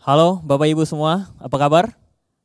Halo Bapak Ibu semua, apa kabar?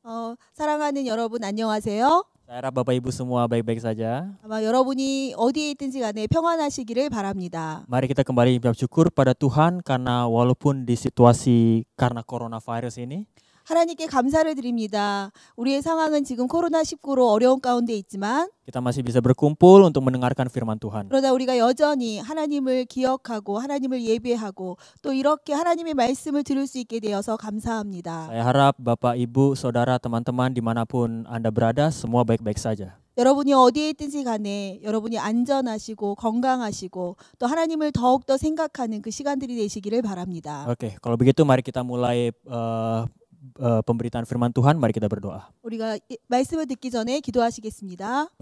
Oh, 사랑하는 여러분 안녕하세요. Saya harap Bapak Ibu semua baik-baik saja. 아마 여러분이 어디에 있든지 간에 평안하시기를 바랍니다. Mari kita kembali bersyukur pada Tuhan karena walaupun di situasi karena coronavirus ini 하나님께 감사를 드립니다. 우리의 상황은 지금 코로나19로 어려운 가운데 있지만 kita masih bisa berkumpul untuk mendengarkan firman Tuhan. 그러나 우리가 여전히 하나님을 기억하고 하나님을 예배하고 또 이렇게 하나님의 말씀을 들을 수 있게 되어서 감사합니다. Saya harap Bapak, Ibu, Saudara, teman-teman dimanapun Anda berada semua baik-baik saja. 여러분이 어디에 있든지 간에 여러분이 안전하시고 건강하시고 또 하나님을 더욱 더 생각하는 그 시간들이 되시기를 바랍니다. Oke, okay, kalau begitu mari kita mulai uh, Eh, pemberitaan firman Tuhan, mari kita berdoa. Mari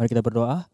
kita berdoa.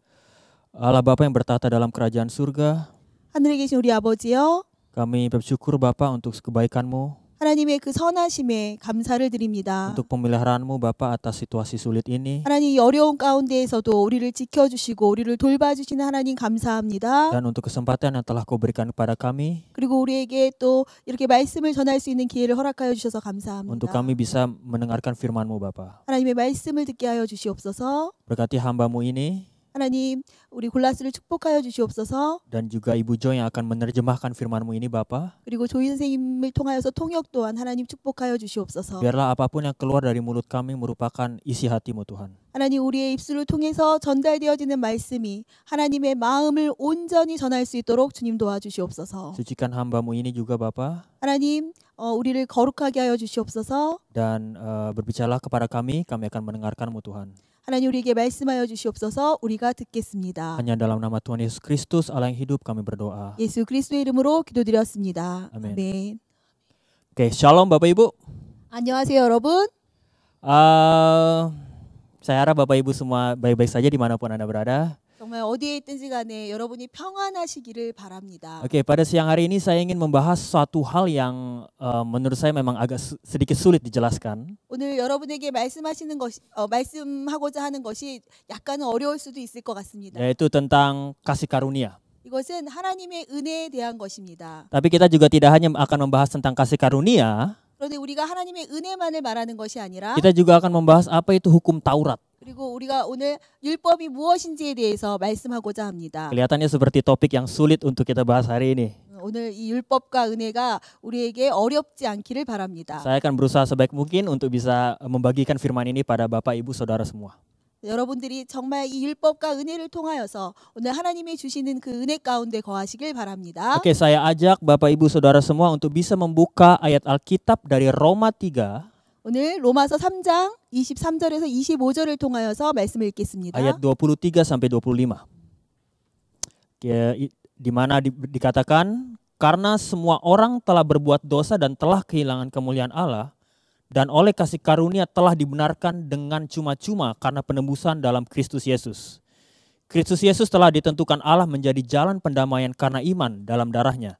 Allah Bapa yang bertata dalam kerajaan surga. 하늘에 계신 우리 아버지요. Kami bersyukur Bapa untuk kebaikanmu. 하나님의 그 선하심에 감사를 드립니다. Untuk pemeliharaanmu Bapa atas situasi sulit ini. 하나님 어려운 가운데에서도 우리를 지켜주시고 우리를 돌봐주시는 하나님 감사합니다. Dan untuk kesempatan yang telah Kau berikan kepada kami. 그리고 우리에게 또 이렇게 말씀을 전할 수 있는 기회를 허락하여 주셔서 감사합니다. Untuk kami bisa mendengarkan firman-Mu Bapa. 하나님의 말씀을 듣게 하여 주시옵소서. Berkati hambamu ini. 하나님, 우리 골라스를 축복하여 주시옵소서. Dan juga Ibu Jo yang akan menerjemahkan firman-Mu ini Bapa. 그리고 조이 선생님을 통하여서 통역 또한 하나님 축복하여 주시옵소서. Biarlah apapun yang keluar dari mulut kami merupakan isi hati-Mu Tuhan. 하나님 우리의 입술을 통해서 전달되어지는 말씀이 하나님의 마음을 온전히 전할 수 있도록 주님 도와주시옵소서. Sucikan hamba-Mu ini juga Bapa. 하나님 어, 우리를 거룩하게 하여 주시옵소서. Dan uh, berbicaralah kepada kami, kami akan mendengarkan-Mu Tuhan. 하나님 우리에게 말씀하여 주시옵소서. 우리가 듣겠습니다. Hanya dalam nama Tuhan Yesus Kristus Allah yang hidup kami berdoa. 예수 그리스도의 이름으로 기도드렸습니다. 아멘. 아멘. Oke, okay, shalom Bapak Ibu. 안녕하세요, 여러분. Uh, saya harap Bapak Ibu semua baik-baik saja dimanapun Anda berada. 정말 어디에 있든지 간에 여러분이 평안하시기를 바랍니다. Oke, okay, pada siang hari ini saya ingin membahas suatu hal yang uh, menurut saya memang agak su- sedikit sulit dijelaskan. 오늘 여러분에게 말씀하시는 것 어, 말씀하고자 하는 것이 약간은 어려울 수도 있을 것 같습니다. Yaitu tentang kasih karunia. 이것은 하나님의 은혜에 대한 것입니다. Tapi kita juga tidak hanya akan membahas tentang kasih karunia. 그런데 우리가 하나님의 은혜만을 말하는 것이 아니라 kita juga akan membahas apa itu hukum Taurat. 그리고 우리가 오늘 율법이 무엇인지에 대해서 말씀하고자 합니다. Kelihatannya seperti topik yang sulit untuk kita bahas hari ini. 오늘 이 율법과 은혜가 우리에게 어렵지 않기를 바랍니다. Saya akan berusaha sebaik mungkin untuk bisa membagikan firman ini pada Bapak Ibu Saudara semua. 여러분들이 정말 이 율법과 은혜를 통하여서 오늘 하나님이 주시는 그 은혜 가운데 거하시길 바랍니다. Oke, okay, saya ajak Bapak Ibu Saudara semua untuk bisa membuka ayat Alkitab dari Roma 3 오늘 로마서 3장 23절에서 25절을 통하여서 말씀을 읽겠습니다. Ayat 23 sampai 25. Di mana di, dikatakan karena semua orang telah berbuat dosa dan telah kehilangan kemuliaan Allah dan oleh kasih karunia telah dibenarkan dengan cuma-cuma karena penebusan dalam Kristus Yesus. Kristus Yesus telah ditentukan Allah menjadi jalan pendamaian karena iman dalam darahnya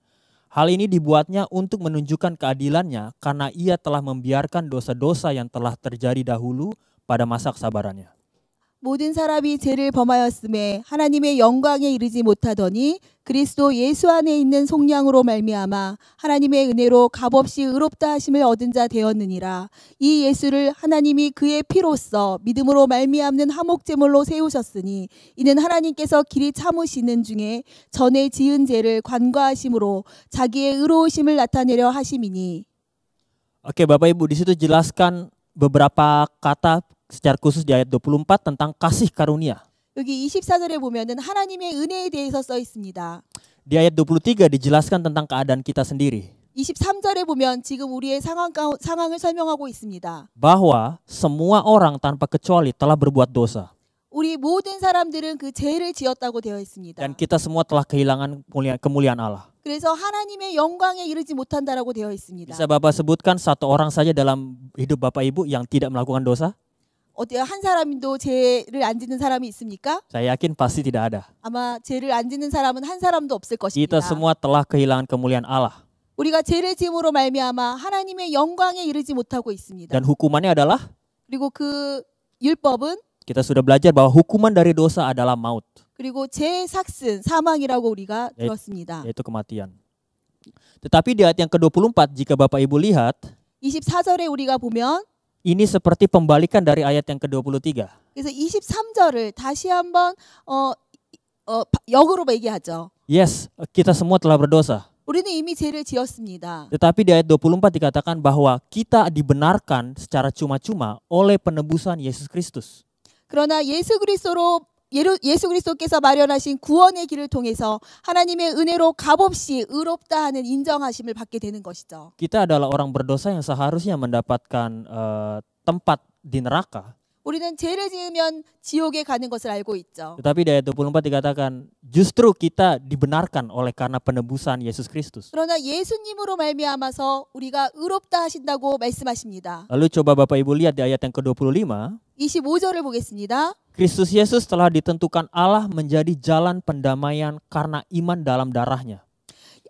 Hal ini dibuatnya untuk menunjukkan keadilannya karena ia telah membiarkan dosa-dosa yang telah terjadi dahulu pada masa kesabarannya. 모든 사람이 죄를 범하였음에 하나님의 영광에 이르지 못하더니 그리스도 예수 안에 있는 속량으로 말미암아 하나님의 은혜로 값없이 의롭다 하심을 얻은 자 되었느니라 이 예수를 하나님이 그의 피로써 믿음으로 말미암는 화목제물로 세우셨으니 이는 하나님께서 길이 참으시는 중에 전에 지은 죄를 관과하심으로 자기의 의로우심을 나타내려 하심이니 Oke, okay, Bapak i b jelaskan beberapa kata secara khusus di ayat 24 tentang kasih karunia. 여기 24절에 보면은 하나님의 은혜에 대해서 써 있습니다. Di ayat 23 dijelaskan tentang keadaan kita sendiri. 23절에 보면 지금 우리의 상황 상황을 설명하고 있습니다. bahwa semua orang tanpa kecuali telah berbuat dosa. 우리 모든 사람들은 그 죄를 지었다고 되어 있습니다. Dan kita semua telah kehilangan kemuliaan, Allah. 그래서 하나님의 영광에 이르지 못한다라고 되어 있습니다. Bisa Bapak sebutkan satu orang saja dalam hidup Bapak Ibu yang tidak melakukan dosa? 어디 한 사람도 죄를 안 짓는 사람이 있습니까? Saya yakin pasti tidak ada. 아마 죄를 안 짓는 사람은 한 사람도 없을 것입니다. Kita semua telah kehilangan kemuliaan Allah. 우리가 죄를 지음으로 말미암아 하나님의 영광에 이르지 못하고 있습니다. Dan hukumannya adalah? 그리고 그 율법은 Kita sudah belajar bahwa hukuman dari dosa adalah maut. 그리고 죄의 삭슨 사망이라고 우리가 들었습니다. yaitu kematian. Tetapi di ayat yang ke-24 jika Bapak Ibu lihat 24절에 우리가 보면 Ini seperti pembalikan dari ayat yang ke-23. 그래서 23절을 다시 한번 어, 어 역으로 얘기하죠. Yes, kita semua telah berdosa. 우리는 이미 죄를 지었습니다. Tetapi di ayat 24 dikatakan bahwa kita dibenarkan secara cuma-cuma oleh penebusan Yesus Kristus. 그러나 예수 그리스도로 예수 그리스도께서 마련하신 구원의 길을 통해서 하나님의 은혜로 값없이 의롭다 하는 인정하심을 받게 되는 것이죠. Kita adalah orang berdosa yang seharusnya mendapatkan uh, tempat di neraka. 우리는 죄를 지으면 지옥에 가는 것을 알고 있죠. Tetapi di ayat 24 dikatakan justru kita dibenarkan oleh karena penebusan Yesus Kristus. 그러나 예수님으로 말미암아서 우리가 의롭다 하신다고 말씀하십니다. Lalu coba Bapak Ibu lihat di ayat yang ke-25. 25절을 보겠습니다. Kristus Yesus telah ditentukan Allah menjadi jalan pendamaian karena iman dalam darahnya.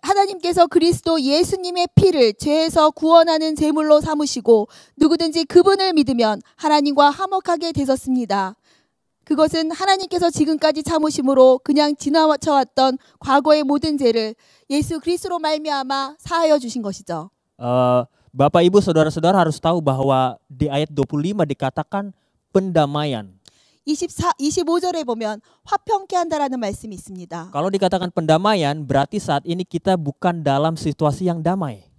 하나님께서 그리스도 예수님의 피를 죄에서 구원하는 제물로 삼으시고 누구든지 그분을 믿으면 하나님과 화목하게 되셨습니다. 그것은 하나님께서 지금까지 참으심으로 그냥 지나쳐왔던 과거의 모든 죄를 예수 그리스도로 말미암아 사하여 주신 것이죠. Uh, Bapak Ibu saudara-saudara harus tahu bahwa di ayat 25 dikatakan pendamaian. 24 25절에 보면 화평케 한다라는 말씀이 있습니다. Kalau dikatakan pendamaian berarti saat ini kita bukan dalam situasi yang damai.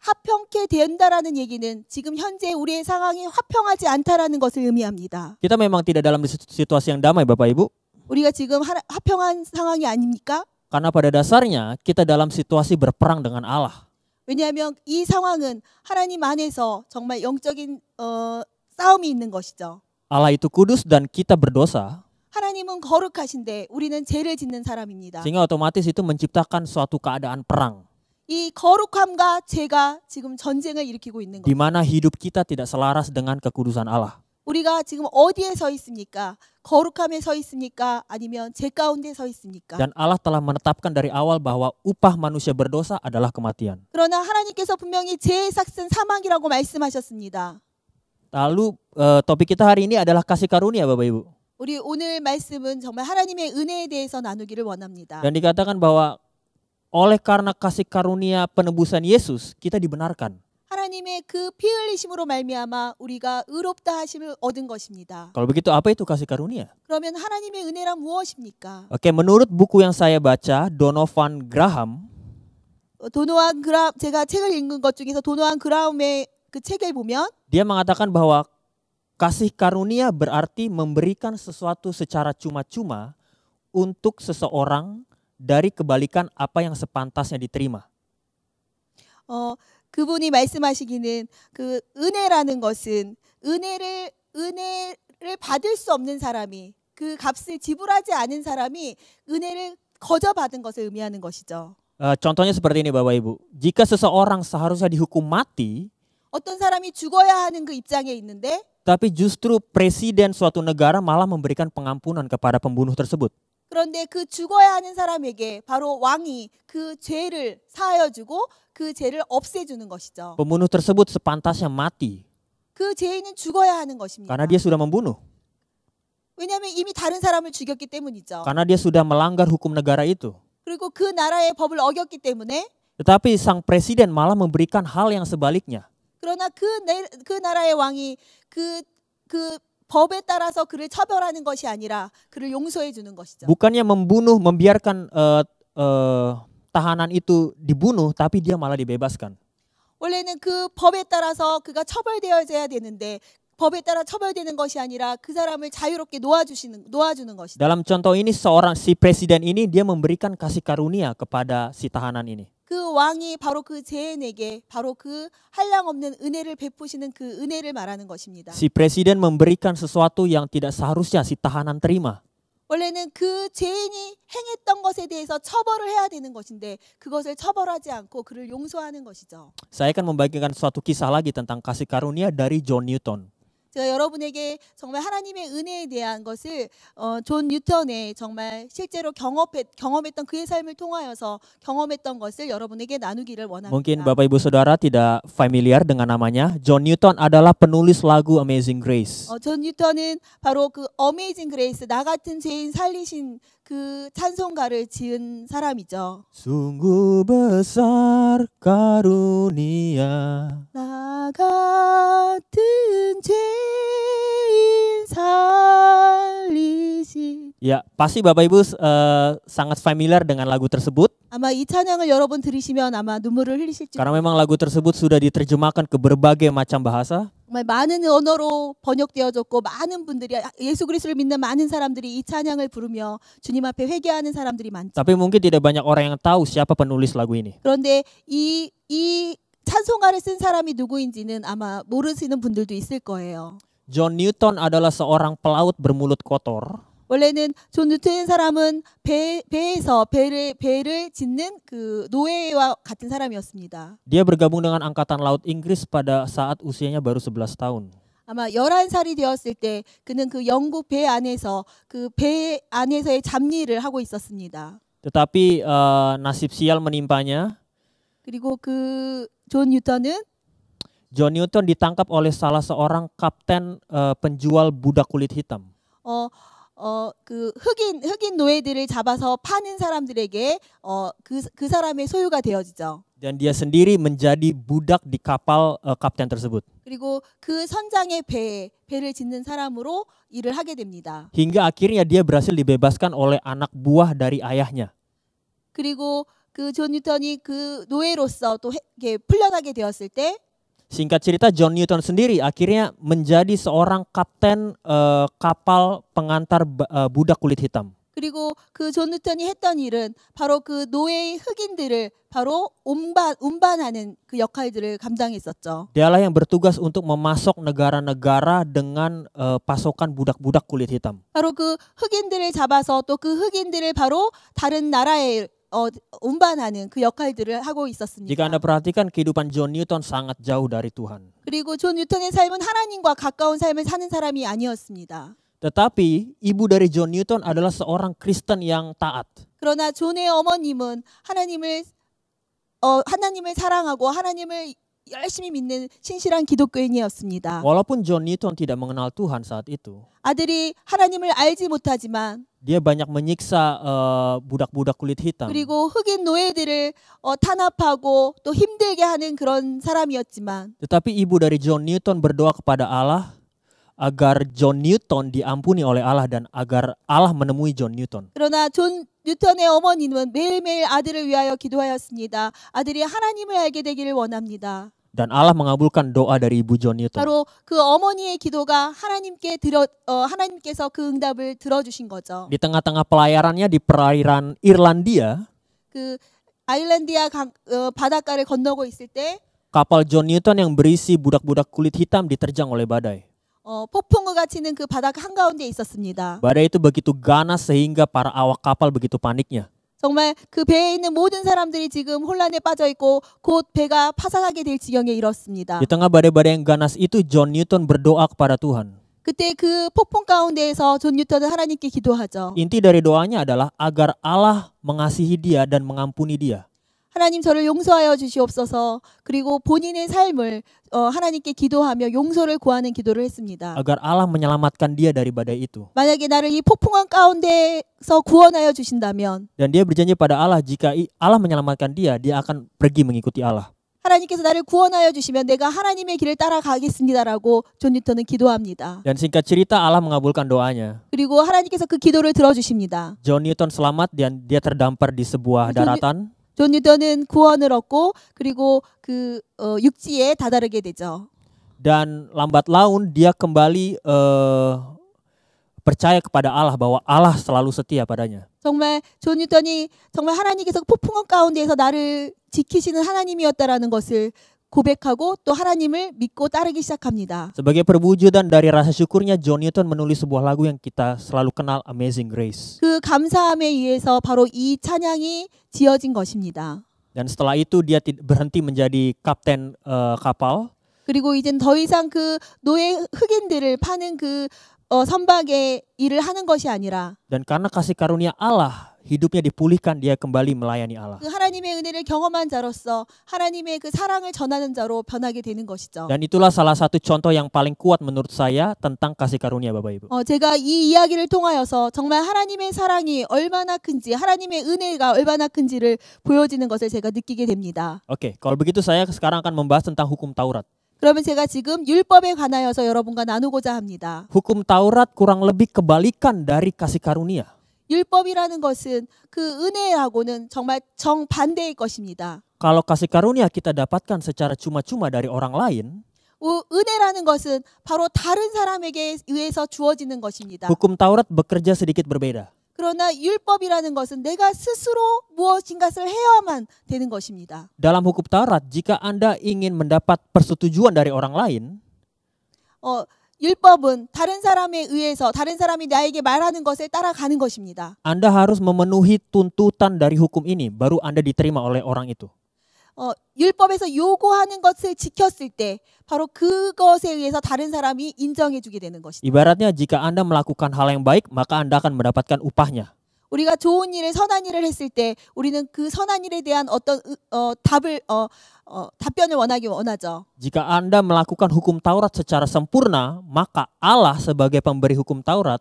화평케 된다라는 얘기는 지금 현재 우리의 상황이 화평하지 않다라는 것을 의미합니다. Kita memang tidak dalam situasi yang damai, Bapak Ibu. 우리가 지금 하, 화평한 상황이 아닙니까? Karena pada dasarnya kita dalam situasi berperang dengan Allah. 왜냐하면 이 상황은 하나님 안에서 정말 영적인 어, 싸움이 있는 것이죠. Allah itu kudus dan kita berdosa. 하나님은 거룩하신데 우리는 죄를 짓는 사람입니다. Sehingga otomatis itu menciptakan suatu keadaan perang. 이 거룩함과 죄가 지금 전쟁을 일으키고 있는 hidup kita tidak selaras dengan kekudusan Allah. 우리가 지금 어디에 서 있습니까? 거룩함에 서 있습니까? 아니면 죄 가운데 서 있습니까? Dan Allah telah menetapkan dari awal bahwa upah manusia berdosa adalah kematian. 그러나 하나님께서 분명히 죄의 삭은 사망이라고 말씀하셨습니다. Lalu uh, topik kita hari ini adalah kasih karunia Bapak Ibu. 우리 오늘 말씀은 정말 하나님의 은혜에 대해서 나누기를 원합니다. Dan dikatakan bahwa oleh karena kasih karunia penebusan Yesus kita dibenarkan. 하나님의 그 피흘리심으로 흘리심으로 말미암아 우리가 의롭다 하심을 얻은 것입니다. Kalau begitu apa itu kasih karunia? 그러면 하나님의 은혜란 무엇입니까? Oke, okay, menurut buku yang saya baca Donovan Graham Donovan Graham, 제가 책을 읽은 것 중에서 Donovan 그라움의 그 책에 보면 dia mengatakan bahwa kasih karunia berarti memberikan sesuatu secara cuma-cuma untuk seseorang dari kebalikan apa yang sepantasnya diterima. 어, 그분이 말씀하시기는 그 은혜라는 것은 은혜를 은혜를 받을 수 없는 사람이 그 값을 지불하지 않은 사람이 은혜를 거저 받은 것을 의미하는 것이죠. Uh, contohnya seperti ini Bapak Ibu. Jika seseorang seharusnya dihukum mati, 어떤 사람이 죽어야 하는 그 입장에 있는데 tapi justru presiden suatu negara malah memberikan pengampunan kepada pembunuh tersebut. 그런데 그 죽어야 하는 사람에게 바로 왕이 그 죄를 사하여 주고 그 죄를 없애주는 것이죠. Pembunuh tersebut sepantasnya mati 그 죄인은 죽어야 하는 것입니다. karena dia sudah membunuh. 왜냐하면 이미 다른 사람을 죽였기 때문이죠. Karena dia sudah melanggar hukum negara itu. 그리고 그 나라의 법을 어겼기 때문에 Tetapi sang presiden malah memberikan hal yang sebaliknya. 그러나 그, 내, 그 나라의 왕이 그, 그 법에 따라서 그를 처벌하는 것이 아니라 그를 용서해 주는 것이죠. Bukannya membunuh, membiarkan uh, uh, tahanan itu dibunuh, tapi dia malah dibebaskan. 원래는 그 법에 따라서 그가 처벌되어야 되는데 법에 따라 처벌되는 것이 아니라 그 사람을 자유롭게 놓아주시는 놓아주는 것이다. Dalam contoh ini seorang si presiden ini dia memberikan kasih karunia kepada si tahanan ini. 그 왕이 바로 그 죄인에게 바로 그 한량 없는 은혜를 베푸시는 그 은혜를 말하는 것입니다. Si presiden memberikan sesuatu yang tidak seharusnya si tahanan terima. 원래는 그 죄인이 행했던 것에 대해서 처벌을 해야 되는 것인데 그것을 처벌하지 않고 그를 용서하는 것이죠. Saya akan membagikan suatu kisah lagi tentang kasih karunia dari John Newton. 제가 여러분에게 정말 하나님의 은혜에 대한 것을 어, 존 뉴턴의 정말 실제로 경험했, 경험했던 그의 삶을 통하여서 경험했던 것을 여러분에게 나누기를 원합니다. Mungkin Bapak Ibu Saudara tidak familiar dengan namanya. John Newton adalah penulis lagu Amazing Grace. 어, 존 뉴턴은 바로 그 Amazing Grace 나 같은 죄인 살리신 그 찬송가를 지은 사람이죠. Sungguh besar karunia 나 같은 죄인 사 것이 Ya, pasti Bapak Ibu uh, sangat familiar dengan lagu tersebut. Ama 이 찬양을 들으시면 아마 눈물을 Karena memang lagu tersebut sudah diterjemahkan ke berbagai macam bahasa. 많은 언어로 번역되어졌고 많은 분들이 예수 그리스도를 믿는 많은 사람들이 이 찬양을 부르며 주님 앞에 회개하는 사람들이 많죠. Tapi mungkin tidak banyak orang yang tahu siapa penulis lagu ini. 그런데 찬송가를 쓴 사람이 누구인지는 아마 모르시는 분들도 있을 거예요. John Newton adalah seorang pelaut bermulut kotor. 원래는 존 존누튼 사람은 배, 배에서 배를 배를 짓는 그 노예와 같은 사람이었습니다. Dia bergabung dengan angkatan laut Inggris pada saat usianya baru 11 tahun. 아마 11살이 되었을 때 그는 그 영국 배 안에서 그 배 안에서의 잡일을 하고 있었습니다. Tetapi uh, nasib sial menimpanya. 그리고 그존 뉴턴은 John Newton ditangkap oleh salah seorang kapten uh, penjual budak kulit hitam. 어 어, 그 흑인 흑인 노예들을 잡아서 파는 사람들에게 어, 그, 그 사람의 소유가 되어지죠. Dan dia sendiri menjadi budak di kapal uh, kapten tersebut. 그리고 그 선장의 배 배를 짓는 사람으로 일을 하게 됩니다. Hingga akhirnya dia berhasil dibebaskan oleh anak buah dari ayahnya. 그리고 그존 뉴턴이 그 노예로서 또 해, 풀려나게 되었을 때 Singkat cerita John Newton sendiri akhirnya menjadi seorang kapten uh, kapal pengantar uh, budak kulit hitam. 그리고 그존 뉴턴이 했던 일은 바로 그 노예의 흑인들을 바로 운반 운반하는 그 역할들을 감당했었죠. Dialah yang bertugas untuk memasok negara-negara dengan uh, pasokan budak-budak kulit hitam. 바로 그 흑인들을 잡아서 또 그 흑인들을 바로 다른 나라에 어, 운반하는 그 역할들을 하고 있었습니다. Jika Anda perhatikan kehidupan John Newton sangat jauh dari Tuhan. 그리고 존 뉴턴의 삶은 하나님과 가까운 삶을 사는 사람이 아니었습니다. Tetapi ibu dari John Newton adalah seorang Kristen yang taat. 그러나 존의 어머님은 하나님을 어, 하나님을 사랑하고 하나님을 열심히 믿는 신실한 기독교인이었습니다. Walaupun John Newton tidak mengenal Tuhan saat itu. 아들이 하나님을 알지 못하지만 dia banyak menyiksa budak-budak uh, kulit hitam. 그리고 흑인 노예들을 어, 탄압하고 또 힘들게 하는 그런 사람이었지만 tetapi ibu dari John Newton berdoa kepada Allah agar John Newton diampuni oleh Allah dan agar Allah menemui John Newton. 그러나 존 뉴턴의 어머니는 매일매일 아들을 위하여 기도하였습니다. 아들이 하나님을 알게 되기를 원합니다. dan Allah mengabulkan doa dari ibu John Newton. 바로 그 어머니의 기도가 하나님께 들어 어, 하나님께서 그 응답을 들어주신 거죠. Di tengah-tengah pelayarannya di perairan Irlandia. 그 아일랜디아 어, 바닷가를 건너고 있을 kapal John Newton yang berisi budak-budak kulit hitam diterjang oleh badai. 어, 치는 그 바닷가 있었습니다. Badai itu begitu ganas sehingga para awak kapal begitu paniknya. 정말 그 배에 있는 모든 사람들이 지금 혼란에 빠져 있고 곧 배가 파산하게 될 지경에 이렇습니다. Di tengah badai-badai yang ganas itu John Newton berdoa kepada Tuhan. 그때 그 폭풍 가운데에서 존 뉴턴은 하나님께 기도하죠. Inti dari doanya adalah agar Allah mengasihi dia dan mengampuni dia. 하나님 저를 용서하여 주시옵소서. 그리고 본인의 삶을 하나님께 기도하며 용서를 구하는 기도를 했습니다. agar Allah menyelamatkan dia dari badai itu. 만약에 나를 이 폭풍한 가운데서 구원하여 주신다면 dan dia berjanji pada Allah jika Allah menyelamatkan dia, dia akan pergi mengikuti Allah. 하나님께서 나를 구원하여 주시면 내가 하나님의 길을 따라가겠습니다라고 존 뉴턴은 기도합니다. Dan singkat cerita Allah mengabulkan doanya. 그리고 하나님께서 그 기도를 들어 주십니다. 존 뉴턴 selamat dan dia terdampar di sebuah daratan. 존유더는 구원을 얻고 그리고 그 어, 육지에 다다르게 되죠. Dan lambat laun dia kembali uh, percaya kepada Allah bahwa Allah selalu setia padanya. 정말 존 뉴턴이 정말 하나님께서 폭풍 가운데에서 나를 지키시는 하나님이었다라는 것을 고백하고 또 하나님을 믿고 따르기 시작합니다. Sebagai perwujudan dari rasa syukurnya, John Newton menulis sebuah lagu yang kita selalu kenal, Amazing Grace. 그 감사함에 의해서 바로 이 찬양이 지어진 것입니다. Dan setelah itu dia berhenti menjadi kapten uh, kapal. 그리고 이젠 더 이상 그 노예 흑인들을 파는 그 어, 선박의 일을 하는 것이 아니라. Dan karena kasih karunia Allah, hidupnya dipulihkan, dia kembali melayani Allah. 그 하나님의 은혜를 경험한 자로서 하나님의 그 사랑을 전하는 자로 변하게 되는 것이죠. Dan itulah salah satu contoh yang paling kuat menurut saya tentang kasih karunia Bapak Ibu. 어, 제가 이 이야기를 통하여서 정말 하나님의 사랑이 얼마나 큰지, 하나님의 은혜가 얼마나 큰지를 보여지는 것을 제가 느끼게 됩니다. Oke, kalau begitu saya sekarang akan membahas tentang hukum Taurat. 그러면 제가 지금 율법에 관하여서 여러분과 나누고자 합니다. Hukum Taurat kurang lebih kebalikan dari kasih karunia. 율법이라는 것은 그 은혜하고는 정말 정반대의 것입니다. Kalau kasih karunia kita dapatkan secara cuma-cuma dari orang lain, 은혜라는 것은 바로 다른 사람에게 의해서 주어지는 것입니다. Hukum Taurat bekerja sedikit berbeda. 그러나 율법이라는 것은 내가 스스로 무엇인가를 해야만 되는 것입니다. Dalam hukum Taurat, jika Anda ingin mendapat persetujuan dari orang lain, 어, 율법은 다른 사람에 의해서 다른 사람이 나에게 말하는 것에 따라가는 것입니다. Anda harus memenuhi tuntutan dari hukum ini baru Anda diterima oleh orang itu. 어, 율법에서 요구하는 것을 지켰을 때 바로 그것에 의해서 다른 사람이 인정해 주게 되는 것이죠. Ibaratnya jika Anda melakukan hal yang baik, maka Anda akan mendapatkan upahnya. 우리가 좋은 일을 선한 일을 했을 때 우리는 그 선한 일에 대한 어떤 어, 답을 어, 답변을 원하기 원하죠. Jika Anda melakukan hukum Taurat secara sempurna, maka Allah sebagai pemberi hukum Taurat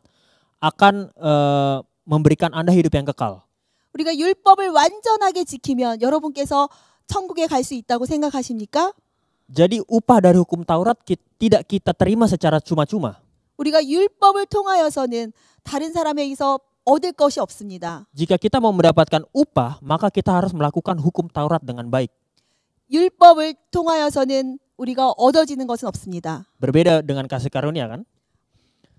akan eh, memberikan Anda hidup yang kekal. 우리가 율법을 완전하게 지키면 여러분께서 천국에 있다고 생각하십니까? Jadi upah dari hukum Taurat tidak kita terima secara cuma-cuma. 우리가 율법을 통하여서는 다른 사람에게서 얻을 것이 없습니다. Jika kita mau mendapatkan upah, maka kita harus melakukan hukum Taurat dengan baik. 율법을 통하여서는 우리가 얻어지는 것은 없습니다. Berbeda dengan kasih karunia kan?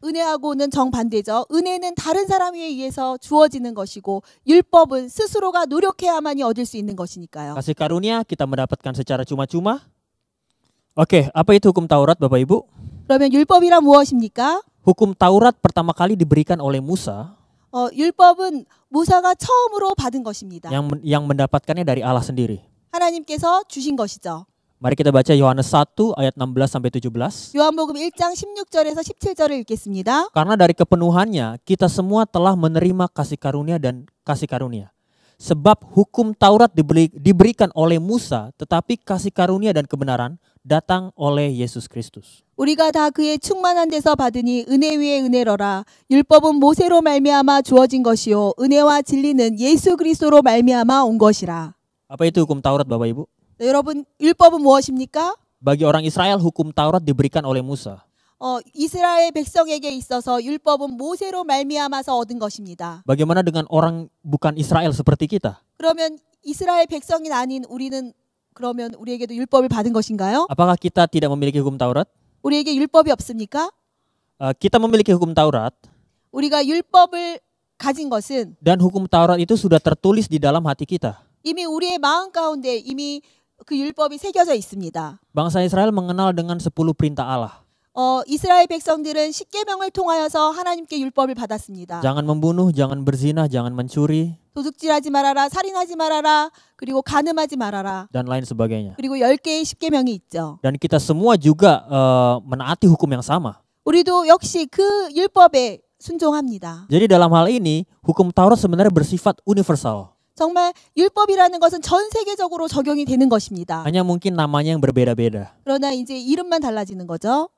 은혜하고는 정반대죠. 은혜는 다른 사람에 의해서 주어지는 것이고 율법은 스스로가 노력해야만이 얻을 수 있는 것이니까요. Kasih karunia kita mendapatkan secara cuma-cuma. Oke, okay, apa itu hukum Taurat Bapak Ibu? 그러면 율법이란 무엇입니까? Hukum Taurat pertama kali diberikan oleh Musa. 어, 율법은 무사가 처음으로 받은 것입니다. Yang yang mendapatkannya dari Allah sendiri. 하나님께서 주신 것이죠. Mari kita baca Yohanes 1 ayat 16 sampai 17. 요한복음 1장 16절에서 17절을 읽겠습니다. Karena dari kepenuhannya kita semua telah menerima kasih karunia dan kasih karunia. Sebab hukum Taurat diberi, diberikan oleh Musa, tetapi kasih karunia dan kebenaran datang oleh Yesus Kristus. 우리가 다 그의 충만한 데서 받으니 은혜 위에 은혜로라. 율법은 모세로 말미암아 주어진 것이요 은혜와 진리는 예수 그리스도로 말미암아 온 것이라. Apa itu hukum Taurat Bapak Ibu? 무엇입니까? Bagi orang Israel hukum Taurat diberikan oleh Musa. 어, 이스라엘 백성에게 있어서 율법은 모세로 말미암아서 얻은 것입니다. Bagaimana dengan orang bukan Israel seperti kita? 그러면 이스라엘 백성이 아닌 우리는 그러면 우리에게도 율법을 받은 것인가요? Apakah kita tidak memiliki hukum Taurat? 우리에게 율법이 없습니까? Uh, kita memiliki hukum Taurat. 우리가 율법을 가진 것은 dan hukum Taurat itu sudah tertulis di dalam hati kita. 이미 우리의 마음 가운데 이미 그 율법이 새겨져 있습니다. Bangsa Israel mengenal dengan 10 perintah Allah. 어, 이스라엘 백성들은 십계명을 통하여서 하나님께 율법을 받았습니다. Jangan membunuh, jangan berzina, jangan mencuri. 도둑질하지 말아라, 살인하지 말아라, 그리고 간음하지 말아라. Dan lain sebagainya. 그리고 열 개의 십계명이 있죠. Dan kita semua juga uh, menaati hukum yang sama. 우리도 역시 그 율법에 순종합니다. Jadi dalam hal ini hukum Taurat sebenarnya bersifat universal. 정말 율법이라는 것은 전 세계적으로 적용이 되는 것입니다. Hanya mungkin namanya yang berbeda-beda. 그러나 이제 이름만 달라지는 거죠.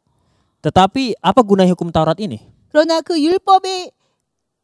Tetapi apa guna hukum Taurat ini? 그러나 그 율법의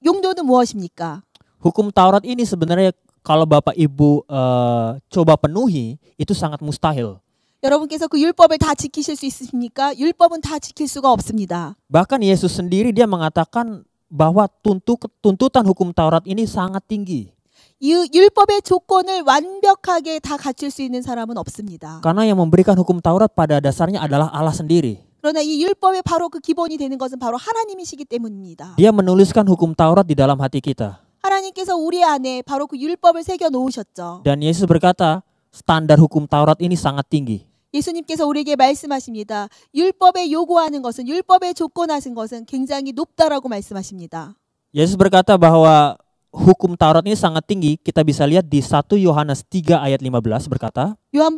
용도는 무엇입니까? Hukum Taurat ini sebenarnya kalau Bapak Ibu uh, coba penuhi itu sangat mustahil. 여러분께서 그 율법을 다 지키실 수 있습니까? 율법은 다 지킬 수가 없습니다. Bahkan Yesus sendiri dia mengatakan bahwa tuntuk, tuntutan hukum Taurat ini sangat tinggi. 이 율법의 조건을 완벽하게 다 갖출 수 있는 사람은 없습니다. Karena yang memberikan hukum Taurat pada dasarnya adalah Allah sendiri. 그러나 이 율법의 바로 그 기본이 되는 것은 바로 하나님이시기 때문입니다. Dia menuliskan hukum Taurat di dalam hati kita. 하나님께서 우리 안에 바로 그 율법을 새겨 놓으셨죠. Dan Yesus berkata, standar hukum Taurat ini sangat tinggi. 예수님께서 우리에게 말씀하십니다. 율법에 요구하는 것은 율법에 조건하신 것은 굉장히 높다라고 말씀하십니다. 예수 berkata bahwa hukum Taurat ini sangat tinggi. Kita bisa lihat di 1 Yohanes 3 ayat 15 berkata, 1 1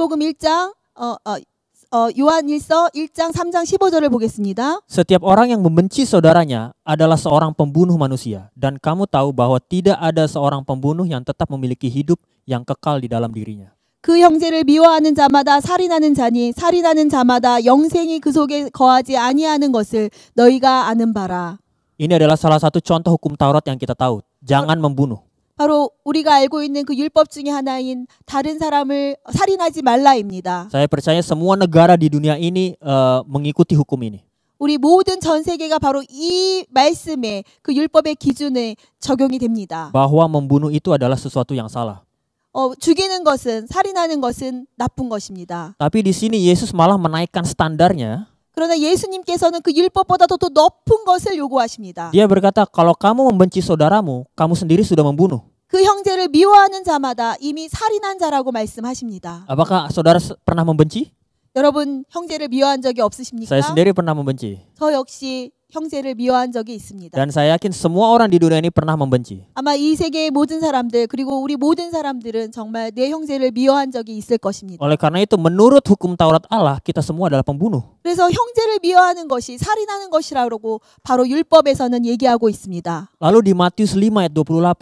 3 Setiap orang yang membenci saudaranya adalah seorang pembunuh manusia dan kamu tahu bahwa tidak ada seorang pembunuh yang tetap memiliki hidup yang kekal di dalam dirinya. 그 형제를 미워하는 자마다 살인하는 자니 살인하는 자마다 영생이 그 속에 거하지 아니하는 것을 너희가 아는 바라. Ini adalah salah satu contoh hukum Taurat yang kita tahu jangan membunuh. 바로 우리가 알고 있는 그 율법 중의 하나인 다른 사람을 살인하지 말라입니다. Saya percaya semua negara di dunia ini e, mengikuti hukum ini. 우리 모든 전 세계가 바로 이 말씀에 그 율법의 기준에 적용이 됩니다. Bahwa membunuh itu adalah sesuatu yang salah. 어, 죽이는 것은 살인하는 것은 나쁜 것입니다. Tapi di sini Yesus malah menaikkan standarnya. 그러나 예수님께서는 그 율법보다도 더 높은 것을 요구하십니다. Dia berkata, kalau kamu membenci saudaramu, kamu sendiri sudah membunuh. 그 형제를 미워하는 자마다 이미 살인한 자라고 말씀하십니다. Apakah saudara pernah membenci? 여러분 형제를 미워한 적이 없으십니까? Saya sendiri pernah membenci. 저 역시 형제를 미워한 적이 있습니다. Dan saya yakin semua orang di dunia ini pernah membenci. 아마 이 세계의 모든 사람들 그리고 우리 모든 사람들은 정말 내 형제를 미워한 적이 있을 것입니다. Oleh karena itu menurut hukum Taurat Allah kita semua adalah pembunuh. 그래서 형제를 미워하는 것이 살인하는 것이라고 바로 율법에서는 얘기하고 있습니다. Lalu di Matius 5 ayat 28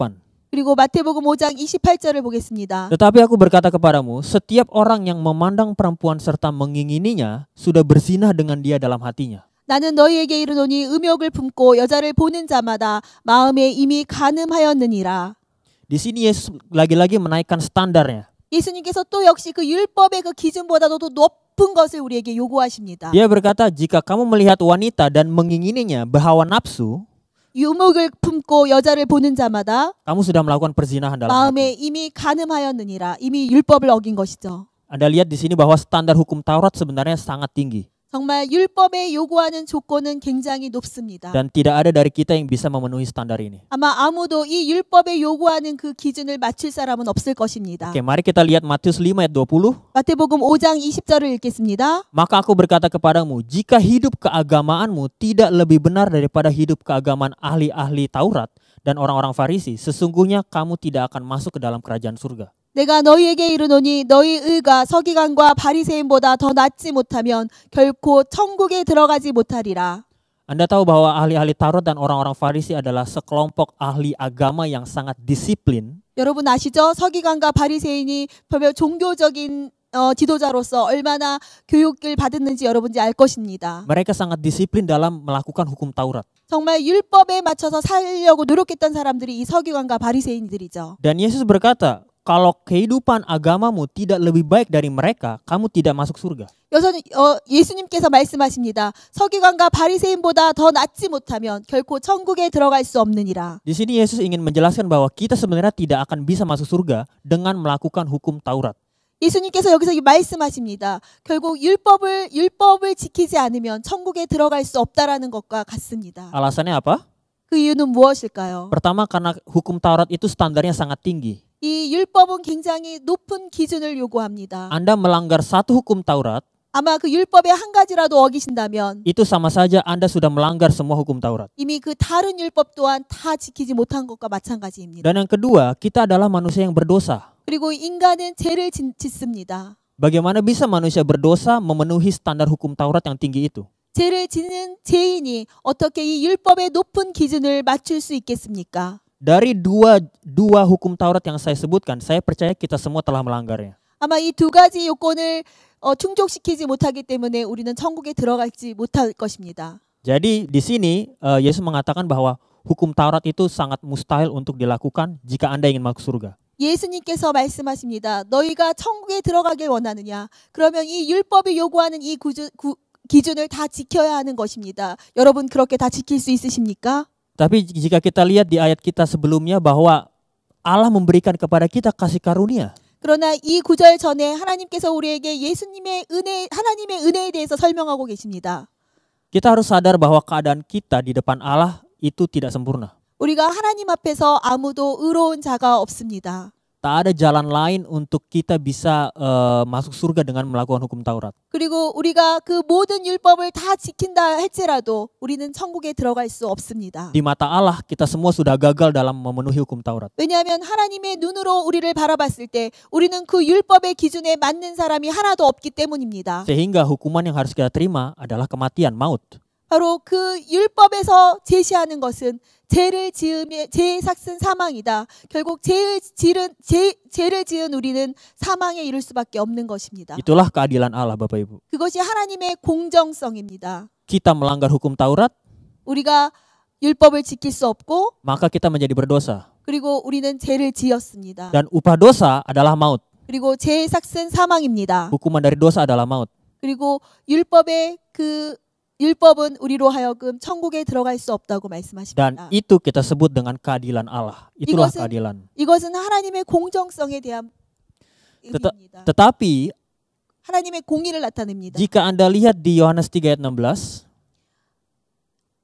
그리고 마태복음 5장 28절을 보겠습니다. Tetapi aku berkata kepadamu, setiap orang yang memandang perempuan serta mengingininya sudah berzinah dengan dia dalam hatinya. 나는 너희에게 이르노니 음욕을 품고 여자를 보는 자마다 마음에 이미 간음하였느니라. Di sini Yesus lagi-lagi menaikkan standarnya. 예수님께서 또 역시 그 율법의 그 기준보다도 더 높은 것을 우리에게 요구하십니다. Dia berkata, jika kamu melihat wanita dan mengingininya, berhawa nafsu, 유목을 품고 여자를 보는 자마다 kamu sudah melakukan perzinahan dalam 마음에 hati. 이미 간음하였느니라. 이미 율법을 어긴 것이죠. Anda lihat di sini bahwa standar hukum Taurat sebenarnya sangat tinggi. 정말 율법에 요구하는 조건은 굉장히 높습니다. Dan tidak ada dari kita yang bisa memenuhi standar ini. 아마 아무도 이 율법에 요구하는 그 기준을 맞출 사람은 없을 것입니다. Oke, mari kita lihat Matius 5 ayat 20. 마태복음 5장 20절을 읽겠습니다. Maka aku berkata kepadamu, jika hidup keagamaanmu tidak lebih benar daripada hidup keagamaan ahli-ahli Taurat dan orang-orang Farisi, sesungguhnya kamu tidak akan masuk ke dalam kerajaan surga. 내가 너희에게 이르노니 너희 의가 서기관과 바리새인보다 더 낫지 못하면 결코 천국에 들어가지 못하리라. Anda tahu bahwa ahli-ahli Taurat dan orang-orang Farisi adalah sekelompok ahli agama yang sangat disiplin. 여러분 아시죠? 서기관과 바리새인이 별별 종교적인 어, 지도자로서 얼마나 교육을 받았는지 여러분이 알 것입니다. Mereka sangat disiplin dalam melakukan hukum Taurat. 정말 율법에 맞춰서 살려고 노력했던 사람들이 이 서기관과 바리새인들이죠. Dan Yesus berkata, kalau kehidupan agamamu tidak lebih baik dari mereka, kamu tidak masuk surga. 여선 어, 예수님께서 말씀하십니다. 서기관과 바리새인보다 더 낫지 못하면 결코 천국에 들어갈 수 없느니라. Di sini Yesus ingin menjelaskan bahwa kita sebenarnya tidak akan bisa masuk surga dengan melakukan hukum Taurat. 예수님께서 여기서 말씀하십니다. 결국 율법을 율법을 지키지 않으면 천국에 들어갈 수 없다라는 것과 같습니다. Alasannya apa? 그 이유는 무엇일까요? Pertama karena hukum Taurat itu standarnya sangat tinggi. 이 율법은 굉장히 높은 기준을 요구합니다. Anda melanggar satu hukum Taurat, 아마 그 율법의 한 가지라도 어기신다면 itu sama saja Anda sudah melanggar semua hukum Taurat. 이미 그 다른 율법 또한 다 지키지 못한 것과 마찬가지입니다. Dan yang kedua, kita adalah manusia yang berdosa. 그리고 인간은 죄를 짓- 짓습니다. Bagaimana bisa manusia berdosa memenuhi standar hukum Taurat yang tinggi itu? 죄를 짓는 죄인이 어떻게 이 율법의 높은 기준을 맞출 수 있겠습니까? Dari dua dua hukum Taurat yang saya sebutkan, saya percaya kita semua telah melanggarnya. 아마 이 두 가지 요건을 어, 충족시키지 못하기 때문에 우리는 천국에 들어가지 못할 것입니다. Jadi di sini uh, Yesus mengatakan bahwa hukum Taurat itu sangat mustahil untuk dilakukan jika Anda ingin masuk surga. 예수님께서 말씀하십니다. 너희가 천국에 들어가길 원하느냐? 그러면 이 율법이 요구하는 이 구주, 구, 기준을 다 지켜야 하는 것입니다. 여러분 그렇게 다 지킬 수 있으십니까? Tapi jika kita lihat di ayat kita sebelumnya bahwa Allah memberikan kepada kita kasih karunia. 그러나 이 구절 전에 하나님께서 우리에게 예수님의 은혜 하나님의 은혜에 대해서 설명하고 계십니다. Kita harus sadar bahwa keadaan kita di depan Allah itu tidak sempurna. 우리가 하나님 앞에서 아무도 의로운 자가 없습니다 tak ada jalan lain untuk kita bisa uh, masuk surga dengan melakukan hukum Taurat. 그리고 우리가 그 모든 율법을 다 지킨다 할지라도 우리는 천국에 들어갈 수 없습니다. Di mata Allah kita semua sudah gagal dalam memenuhi hukum Taurat. 왜냐하면 하나님의 눈으로 우리를 바라봤을 때 우리는 그 율법의 기준에 맞는 사람이 하나도 없기 때문입니다. Sehingga hukuman yang harus kita terima adalah kematian, maut. 바로 그 율법에서 제시하는 것은 죄를 지음에 죄의 삭슨 사망이다. 결국 죄를 지른 죄, 죄를 지은 우리는 사망에 이를 수밖에 없는 것입니다. Itulah keadilan Allah, Bapak Ibu. 그것이 하나님의 공정성입니다. Kita melanggar hukum Taurat, 우리가 율법을 지킬 수 없고 maka kita menjadi berdosa. 그리고 우리는 죄를 지었습니다. Dan upah dosa adalah maut. 그리고 죄의 삭슨 사망입니다. Hukuman dari dosa adalah maut. 그리고 율법의 그 율법은 우리로 하여금 천국에 들어갈 수 없다고 말씀하십니다. Dan itu kita sebut dengan keadilan Allah. Itulah 이것은, keadilan. 이것은 하나님의 공정성에 대한 Teta, 의미입니다. tetapi 하나님의 공의를 나타냅니다. Jika Anda lihat di Yohanes 3 ayat 16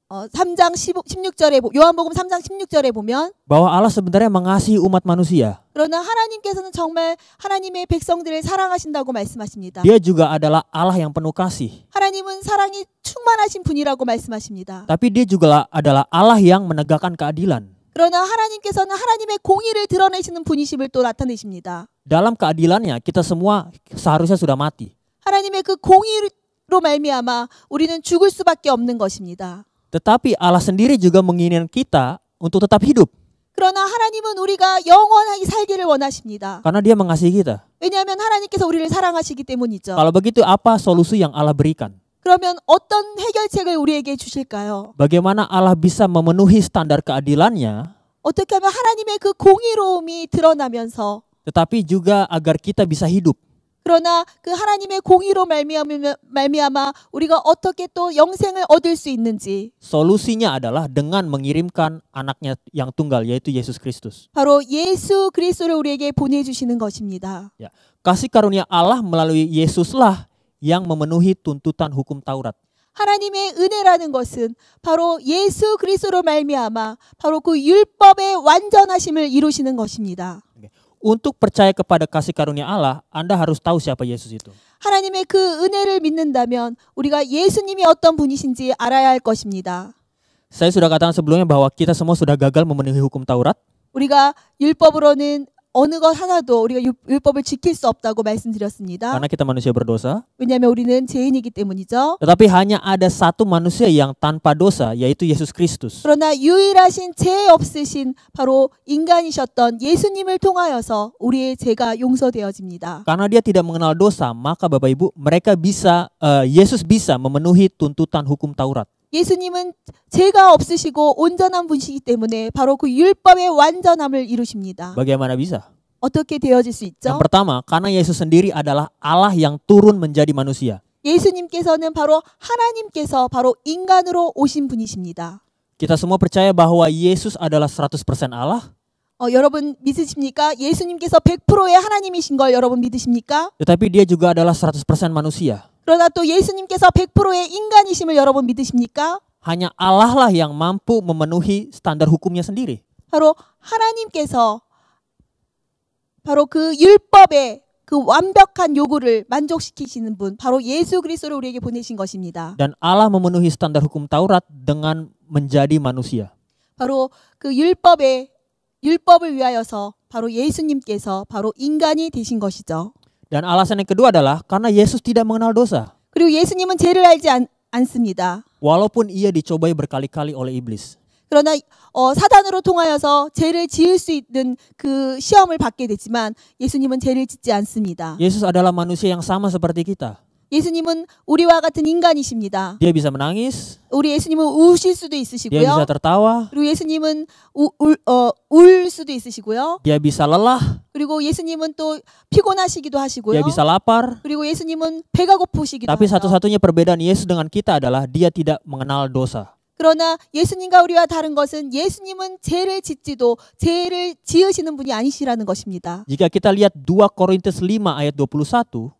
어, 3장 15, 16절에 요한복음 3장 16절에 보면 bahwa Allah sebenarnya mengasihi umat manusia. 그러나 하나님께서는 정말 하나님의 백성들을 사랑하신다고 말씀하십니다. Dia juga adalah Allah yang penuh kasih. 하나님은 사랑이 충만하신 분이라고 말씀하십니다. Tapi dia juga adalah Allah yang menegakkan keadilan. 그러나 하나님께서는 하나님의 공의를 드러내시는 분이심을 또 나타내십니다. Dalam keadilannya kita semua seharusnya sudah mati. 하나님의 그 공의로 말미암아 우리는 죽을 수밖에 없는 것입니다. Tetapi Allah sendiri juga menginginkan kita untuk tetap hidup. 그러나 하나님은 우리가 살기를 원하십니다. Karena dia mengasihi kita. 왜냐하면 하나님께서 우리를 사랑하시기 때문이죠. Kalau begitu apa solusi yang Allah berikan? 그러면 어떤 해결책을 우리에게 주실까요? Bagaimana Allah bisa memenuhi standar keadilannya? 어떻게 하면 하나님의 그 공의로움이 드러나면서 tetapi juga agar kita bisa hidup. 그러나 그 하나님의 공의로 말미암아, 말미암아 우리가 어떻게 또 영생을 얻을 수 있는지. Solusinya adalah dengan mengirimkan anaknya yang tunggal yaitu Yesus Kristus. 바로 예수 그리스도를 우리에게 보내 주시는 것입니다. Ya. Kasih karunia Allah melalui Yesuslah yang memenuhi tuntutan hukum Taurat. 하나님의 은혜라는 것은 바로 예수 그리스도로 말미암아 바로 그 율법의 완전하심을 이루시는 것입니다. Okay. Untuk percaya kepada kasih karunia Allah, Anda harus tahu siapa Yesus itu. 하나님의 그 은혜를 믿는다면 우리가 예수님이 어떤 분이신지 알아야 할 것입니다. Saya sudah katakan sebelumnya bahwa kita semua sudah gagal memenuhi hukum Taurat. 우리가 율법으로는 어느 것 하나도 우리가 율법을 지킬 수 없다고 말씀드렸습니다. Karena kita manusia berdosa. 왜냐하면 우리는 죄인이기 때문이죠. Tetapi hanya ada satu manusia yang tanpa dosa, yaitu Yesus Kristus. 그러나 유일하신 죄 없으신 바로 인간이셨던 예수님을 통하여서 우리의 죄가 용서되어집니다. Karena dia tidak mengenal dosa, maka Bapak Ibu, mereka bisa uh, Yesus bisa memenuhi tuntutan hukum Taurat. 예수님은 죄가 없으시고 온전한 분이시기 때문에 바로 그 율법의 완전함을 이루십니다. Bagaimana bisa? 어떻게 되어질 수 있죠? Yang pertama, karena Yesus sendiri adalah Allah yang turun menjadi manusia. 예수님께서는 바로 하나님께서 바로 인간으로 오신 분이십니다. Kita semua percaya bahwa Yesus adalah 100% Allah. 어, 여러분 믿으십니까? 예수님께서 100%의 하나님이신 걸 여러분 믿으십니까? Tetapi dia juga adalah 100% manusia. 그러나 또 예수님께서 100%의 인간이심을 여러분 믿으십니까? Hanya Allah lah yang mampu memenuhi standar hukumnya sendiri. 바로 하나님께서 바로 그 율법의 그 완벽한 요구를 만족시키시는 분 바로 예수 그리스도를 우리에게 보내신 것입니다. Dan Allah memenuhi standar hukum Taurat dengan menjadi manusia. 바로 그 율법의 율법을 위하여서 바로 예수님께서 바로 인간이 되신 것이죠. Dan alasan yang kedua adalah karena Yesus tidak mengenal dosa. 그리고 예수님은 죄를 알지 않, 않습니다. Walaupun ia dicobai berkali-kali oleh iblis. 그러나 어, 사단으로 통하여서 죄를 지을 수 있는 그 시험을 받게 되지만 예수님은 죄를 짓지 않습니다. Yesus adalah manusia yang sama seperti kita. 예수님은 우리와 같은 인간이십니다. Dia bisa menangis. 우리 예수님은 우실 수도 있으시고요. Dia bisa tertawa. 그리고 예수님은 우, 울, 어, 울 수도 있으시고요. Dia bisa lelah. 그리고 예수님은 또 피곤하시기도 하시고요. Dia bisa lapar. 그리고 예수님은 배가 고프시기도 Tapi 하죠. satu-satunya perbedaan Yesus dengan kita adalah dia tidak mengenal dosa. 그러나 예수님과 우리와 다른 것은 예수님은 죄를 짓지도 죄를 지으시는 분이 아니시라는 것입니다. Jika kita lihat 2 Korintus 5 ayat 21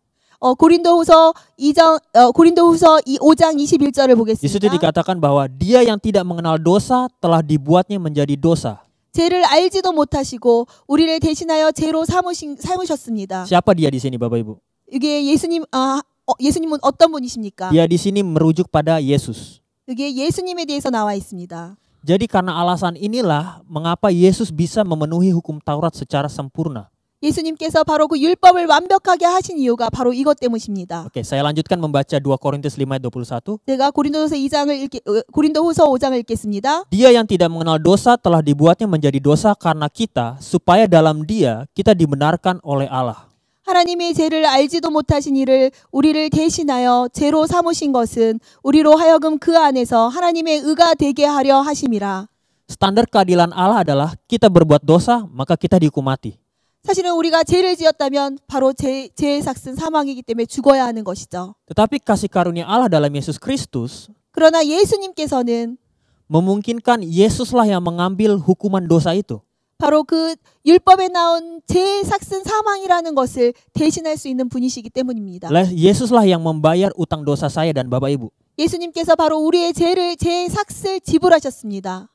어, 고린도후서 2장 어, 고린도후서 2, 5장 21절을 보겠습니다. Di situ dikatakan bahwa dia yang tidak mengenal dosa telah dibuatnya menjadi dosa. 죄를 알지도 못하시고 우리를 대신하여 죄로 삼으신, 삼으셨습니다. Siapa dia di sini Bapak Ibu? 이게 예수님 아, 어, 예수님은 어떤 분이십니까? Dia di sini merujuk pada Yesus. 이게 예수님에 대해서 나와 있습니다. Jadi karena alasan inilah mengapa Yesus bisa memenuhi hukum Taurat secara sempurna. 예수님께서 바로 그 율법을 완벽하게 하신 이유가 바로 이것 때문입니다. 오케이, okay, saya lanjutkan membaca 2 Korintus 5:21. 제가 고린도서 2장을 읽기 고린도후서 5장을 읽겠습니다. Dia yang tidak mengenal dosa telah dibuatnya menjadi dosa karena kita supaya dalam dia kita dibenarkan oleh Allah. 하나님이 죄를 알지도 못하신 이를 우리를 대신하여 죄로 삼으신 것은 우리로 하여금 그 안에서 하나님의 의가 되게 하려 하심이라. Standar keadilan Allah adalah kita berbuat dosa maka kita dihukum mati. 사실은 우리가 죄를 지었다면 바로 죄, 죄의 삭슨 사망이기 때문에 죽어야 하는 것이죠. Tetapi kasih karunia Allah dalam Yesus Kristus 그러나 예수님께서는 memungkinkan Yesuslah yang mengambil hukuman dosa itu. 바로 그 율법에 나온 죄의 삭슨 사망이라는 것을 대신할 수 있는 분이시기 때문입니다. Yesuslah yang membayar utang dosa saya dan Bapak Ibu. 예수님께서 바로 우리의 죄를 죄의 삭슬 지불하셨습니다.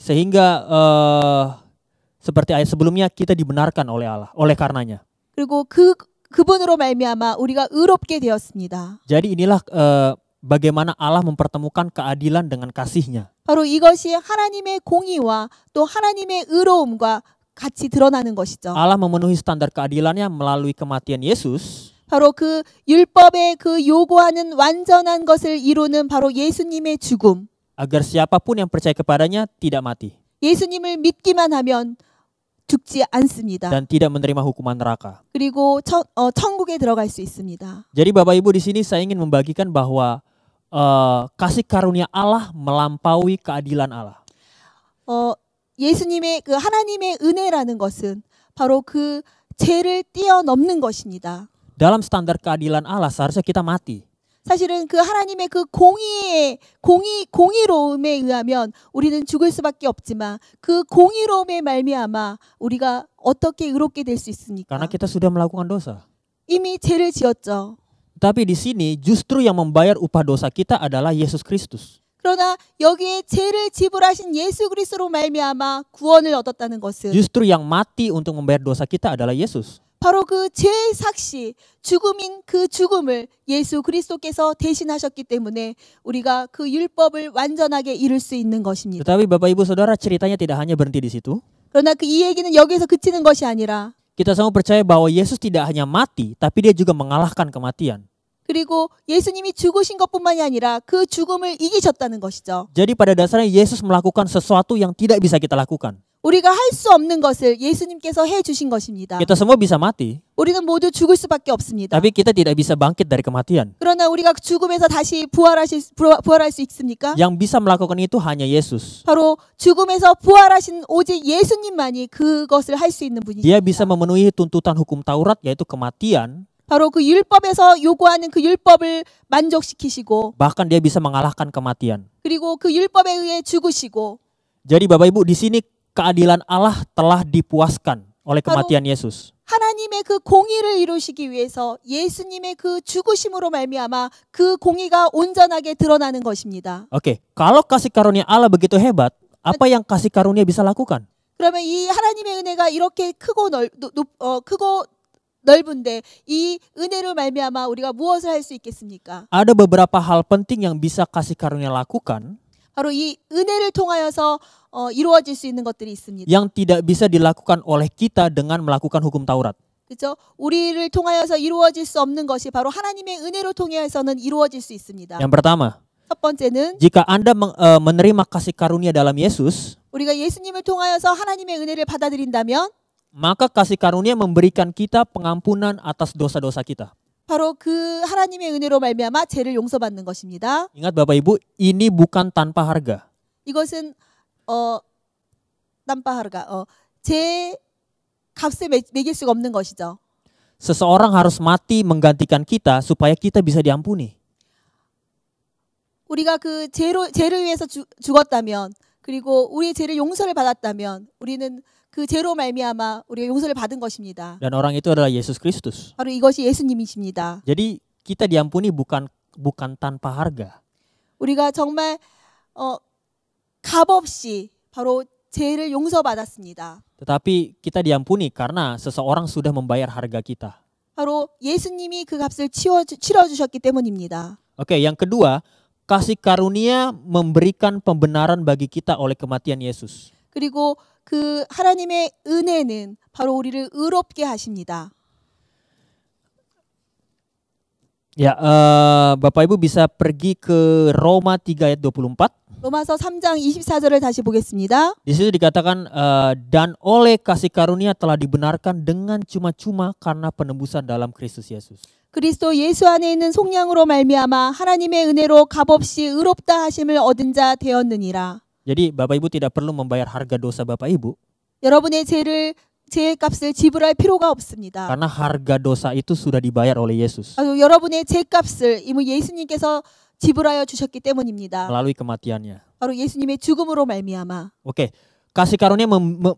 Sehingga uh, Seperti ayat sebelumnya kita dibenarkan oleh Allah oleh karenanya. 그리고 그 그분으로 말미암아 우리가 의롭게 되었습니다. Jadi inilah uh, bagaimana Allah mempertemukan keadilan dengan kasihnya. 바로 이것이 하나님의 공의와 또 하나님의 의로움과 같이 드러나는 것이죠. Allah memenuhi standar keadilannya melalui kematian Yesus. 바로 그 율법의 그 요구하는 완전한 것을 이루는 바로 예수님의 죽음. agar siapapun yang percaya kepadanya tidak mati. 예수님을 믿기만 하면 죽지 않습니다. dan tidak menerima hukuman neraka. 그리고 천, 어, 천국에 들어갈 수 있습니다. Jadi Bapak Ibu di sini saya ingin membagikan bahwa uh, kasih karunia Allah melampaui keadilan Allah. 어, 예수님의 그 하나님의 은혜라는 것은 바로 그 죄를 뛰어넘는 것입니다. Dalam standar keadilan Allah seharusnya kita mati. 사실은 그 하나님의 그 공의의 공의 공의로움에 의하면 우리는 죽을 수밖에 없지만 그 공의로움에 말미암아 우리가 어떻게 의롭게 될 수 있습니까? Karena kita sudah melakukan dosa. 이미 죄를 지었죠. Tapi di sini justru yang membayar upah dosa kita adalah Yesus Kristus. 그러나 여기에 죄를 지불하신 예수 그리스도로 말미암아 구원을 얻었다는 것은 Justru yang mati untuk membayar dosa kita adalah Yesus. 바로 그 죄의 삭시, 죽음인 그 죽음을 예수 그리스도께서 대신하셨기 때문에 우리가 그 율법을 완전하게 이룰 수 있는 것입니다. Tetapi Bapak Ibu Saudara ceritanya tidak hanya berhenti di situ. 그러나 그이 얘기는 여기서 그치는 것이 아니라 Kita semua percaya bahwa Yesus tidak hanya mati, tapi dia juga mengalahkan kematian. 그리고 예수님이 죽으신 것뿐만이 아니라 그 죽음을 이기셨다는 것이죠. Jadi pada dasarnya Yesus melakukan sesuatu yang tidak bisa kita lakukan. 우리가 할 수 없는 것을 예수님께서 해 주신 것입니다. Kita semua bisa mati. 우리는 모두 죽을 수밖에 없습니다. Tapi kita tidak bisa bangkit dari kematian. 그러나 우리가 죽음에서 다시 부활하실 부활할 수 있습니까? Yang bisa melakukan itu hanya Yesus. 바로 죽음에서 부활하신 오직 예수님만이 그것을 할 수 있는 분이십니다. Dia bisa memenuhi tuntutan hukum Taurat yaitu kematian. 바로 그 율법에서 요구하는 그 율법을 만족시키시고 bahkan dia bisa mengalahkan kematian. 그리고 그 율법에 의해 죽으시고 Jadi Bapak Ibu di sini keadilan Allah telah dipuaskan oleh kematian Yesus. 하나님의 그 공의를 이루시기 위해서 예수님의 그 죽으심으로 말미암아 그 공의가 온전하게 드러나는 것입니다. Oke, okay. kalau kasih karunia Allah begitu hebat, apa yang kasih karunia bisa lakukan? 그러면 이 하나님의 은혜가 이렇게 크고 넓, 높, 어, 크고 넓은데 이 은혜로 말미암아 우리가 무엇을 할수 있겠습니까? Ada beberapa hal penting yang bisa kasih karunia lakukan. 바로 이 은혜를 통하여서 어, 이루어질 수 있는 것들이 있습니다. yang tidak bisa dilakukan oleh kita dengan melakukan hukum Taurat. 그렇죠? 우리를 통하여서 이루어질 수 없는 것이 바로 하나님의 은혜로 통해서는 이루어질 수 있습니다. Yang pertama, 첫 번째는 jika Anda eh, menerima kasih karunia dalam Yesus, 우리가 예수님을 통하여서 하나님의 은혜를 받아들인다면 maka kasih karunia memberikan kita pengampunan atas dosa-dosa kita. 바로 그 하나님의 은혜로 말미암아 죄를 용서받는 것입니다. Ingat Bapak Ibu, ini bukan tanpa harga. 이것은 어 tanpa harga. 어, 제 값에 매, 매길 수가 없는 것이죠. Seseorang harus mati menggantikan kita supaya kita bisa diampuni. 우리가 그 죄로 죄를 위해서 주, 죽었다면 그리고 우리의 죄를 용서를 받았다면 우리는 그 죄로 말미암아 우리가 용서를 받은 것입니다. Dan orang itu adalah Yesus Kristus. 바로 이것이 예수님이십니다. Jadi kita diampuni bukan bukan tanpa harga. 우리가 정말 어, 값없이 바로 죄를 용서받았습니다. Tetapi kita diampuni karena seseorang sudah membayar harga kita. 바로 예수님이 그 값을 치워 치러 주셨기 때문입니다. Oke, okay, yang kedua, kasih karunia memberikan pembenaran bagi kita oleh kematian Yesus. 그리고 그 하나님의 은혜는 바로 우리를 의롭게 하십니다. Ya, uh, Bapak Ibu bisa pergi ke Roma 3 ayat 24. 로마서 3장 24절을 다시 보겠습니다. Di situ dikatakan uh, dan oleh kasih karunia telah dibenarkan dengan cuma-cuma karena penebusan dalam Kristus Yesus. 그리스도 예수 안에 있는 속량으로 말미암아 하나님의 은혜로 값없이 의롭다 하심을 얻은 자 되었느니라. Jadi Bapak Ibu tidak perlu membayar harga dosa Bapak Ibu. 여러분의 죄를 죄의 값을 지불할 필요가 없습니다. Karena harga dosa itu sudah dibayar oleh Yesus. 아, 여러분의 죄 값을 이미 예수님께서 지불하여 주셨기 때문입니다. Melalui kematiannya. 바로 예수님의 죽음으로 말미암아. Oke. Okay. kasih karunia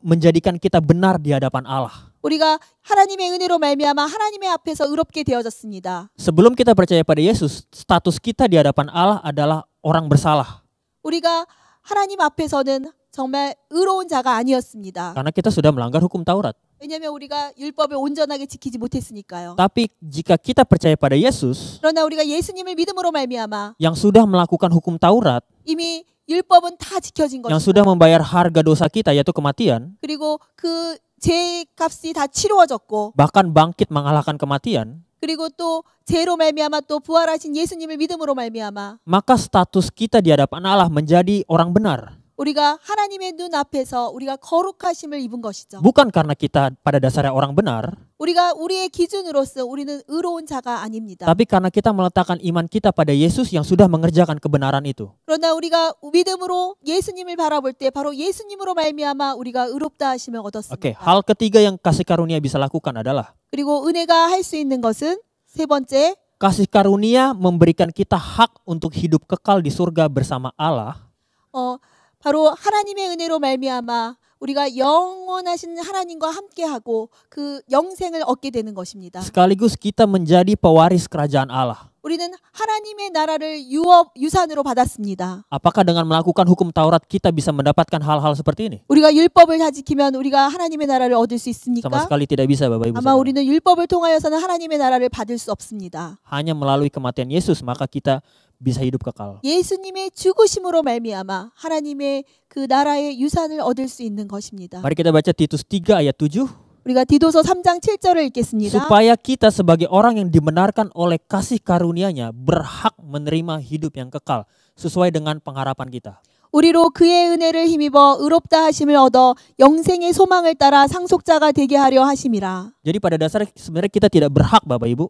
menjadikan kita benar di hadapan Allah. 우리가 하나님의 은혜로 말미암아 하나님의 앞에서 의롭게 되어졌습니다. Sebelum kita percaya pada Yesus, status kita di hadapan Allah adalah orang bersalah. 우리가 하나님 앞에서는 정말 의로운 자가 아니었습니다. Karena kita sudah melanggar hukum Taurat. 왜냐하면 우리가 율법을 온전하게 지키지 못했으니까요. Tapi jika kita percaya pada Yesus, 그러나 우리가 예수님을 믿음으로 말미암아, yang sudah melakukan hukum Taurat, 이미 율법은 다 지켜진 것입니다. Yang sudah membayar harga dosa kita yaitu kematian, 그리고 그 죄값이 다 치루어졌고, bahkan bangkit mengalahkan kematian, 그리고 또 죄로 말미암아 또 부활하신 예수님의 믿음으로 말미암아 maka status kita di hadapan Allah menjadi orang benar 우리가 하나님의 눈 앞에서 우리가 거룩하심을 입은 것이죠. Bukan karena kita pada dasarnya orang benar. 우리가 우리의 기준으로서 우리는 의로운 자가 아닙니다. Tapi karena kita meletakkan iman kita pada Yesus yang sudah mengerjakan kebenaran itu. 그러나 우리가 믿음으로 예수님을 바라볼 때 바로 예수님으로 말미암아 우리가 의롭다 하심을 얻었습니다. Oke, okay, hal ketiga yang kasih karunia bisa lakukan adalah 그리고 은혜가 할 수 있는 것은 세 번째 kasih karunia memberikan kita hak untuk hidup kekal di surga bersama Allah. 어, 바로 하나님의 은혜로 말미암아 우리가 영원하신 하나님과 함께하고 그 영생을 얻게 되는 것입니다. Sekaligus kita menjadi pewaris kerajaan Allah. 우리는 하나님의 나라를 유업 유산으로 받았습니다. Apakah dengan melakukan hukum Taurat kita bisa mendapatkan hal-hal seperti ini? 우리가 율법을 다 지키면 우리가 하나님의 나라를 얻을 수 있습니까? Sama sekali tidak bisa, Bapak Ibu. 아마 우리는 율법을 통하여서는 하나님의 나라를 받을 수 없습니다. Hanya melalui kematian Yesus maka kita bisa hidup kekal. 예수님의 죽으심으로 말미암아 하나님의 그 나라의 유산을 얻을 수 있는 것입니다. Mari kita baca Titus 3 ayat 7. 우리가 디도서 3장 7절을 읽겠습니다. Supaya kita sebagai orang yang dibenarkan oleh kasih karunia-Nya berhak menerima hidup yang kekal sesuai dengan pengharapan kita. 우리로 그의 은혜를 힘입어 의롭다 하심을 얻어 영생의 소망을 따라 상속자가 되게 하려 하심이라. Jadi pada dasarnya sebenarnya kita tidak berhak Bapak Ibu.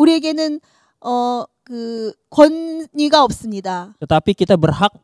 우리에게는 어그 권위가 없습니다. Tetapi kita berhak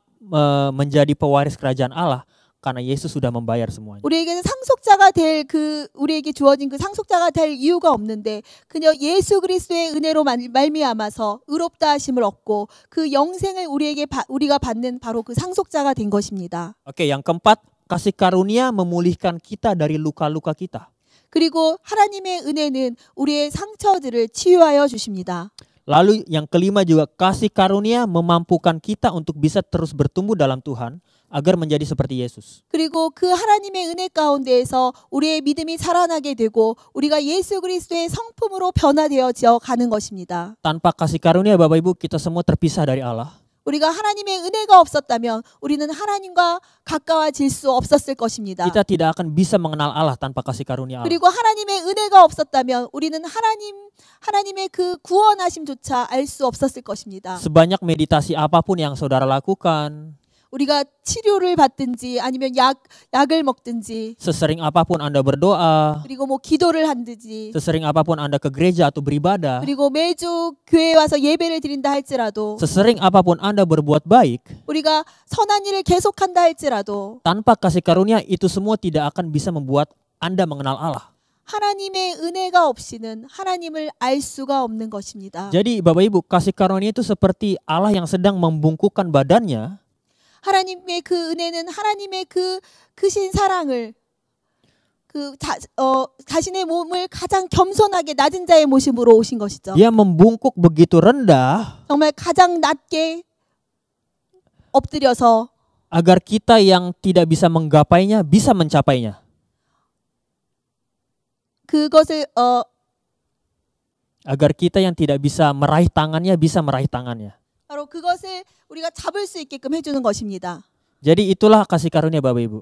menjadi pewaris kerajaan Allah karena Yesus sudah membayar semuanya. 우리에게는 상속자가 될그 우리에게 주어진 그 상속자가 될 이유가 없는데 그녀 예수 그리스도의 은혜로 말미암아서 의롭다 하심을 얻고 그 영생을 우리에게 바, 우리가 받는 바로 그 상속자가 된 것입니다. Oke, okay, yang keempat, kasih karunia memulihkan kita dari luka-luka kita. 그리고 하나님의 은혜는 우리의 상처들을 치유하여 주십니다. Lalu yang kelima juga kasih karunia memampukan kita untuk bisa terus bertumbuh dalam Tuhan agar menjadi seperti Yesus. 그리고 그 하나님의 은혜 가운데에서 우리의 믿음이 되고 우리가 예수 그리스도의 성품으로 변화되어져 가는 것입니다. Tanpa kasih karunia Bapak Ibu kita semua terpisah dari Allah. 우리가 하나님의 은혜가 없었다면 우리는 하나님과 가까워질 수 없었을 것입니다. Kita tidak akan bisa mengenal Allah tanpa kasih karunia Allah. 그리고 하나님의 은혜가 없었다면 우리는 하나님 하나님의 그 구원하심조차 알수 없었을 것입니다. Sebanyak meditasi apapun yang saudara lakukan, 우리가 치료를 받든지 아니면 약 약을 먹든지 sesering apapun Anda berdoa 그리고 뭐 기도를 한든지, sesering apapun Anda ke gereja atau beribadah 그리고 매주 교회 와서 예배를 드린다 할지라도 sesering apapun Anda berbuat baik 우리가 선한 일을 계속한다 할지라도 tanpa kasih karunia itu semua tidak akan bisa membuat Anda mengenal Allah 하나님의 은혜가 없이는 하나님을 알 수가 없는 것입니다. Jadi Bapak Ibu, kasih karunia itu seperti Allah yang sedang membungkukkan badannya. 하나님의 그 은혜는 하나님의 그 크신 사랑을 그 자, 어, 자신의 몸을 가장 겸손하게 낮은 자의 모습으로 오신 것이죠. Dia membungkuk begitu rendah. 정말 가장 낮게 엎드려서 agar kita yang tidak bisa menggapainya bisa mencapainya. 그것을 어 agar kita yang tidak bisa meraih tangannya bisa meraih tangannya. 바로 그것을 우리가 잡을 수 있게끔 것입니다. Jadi itulah kasih karunia Bapak Ibu.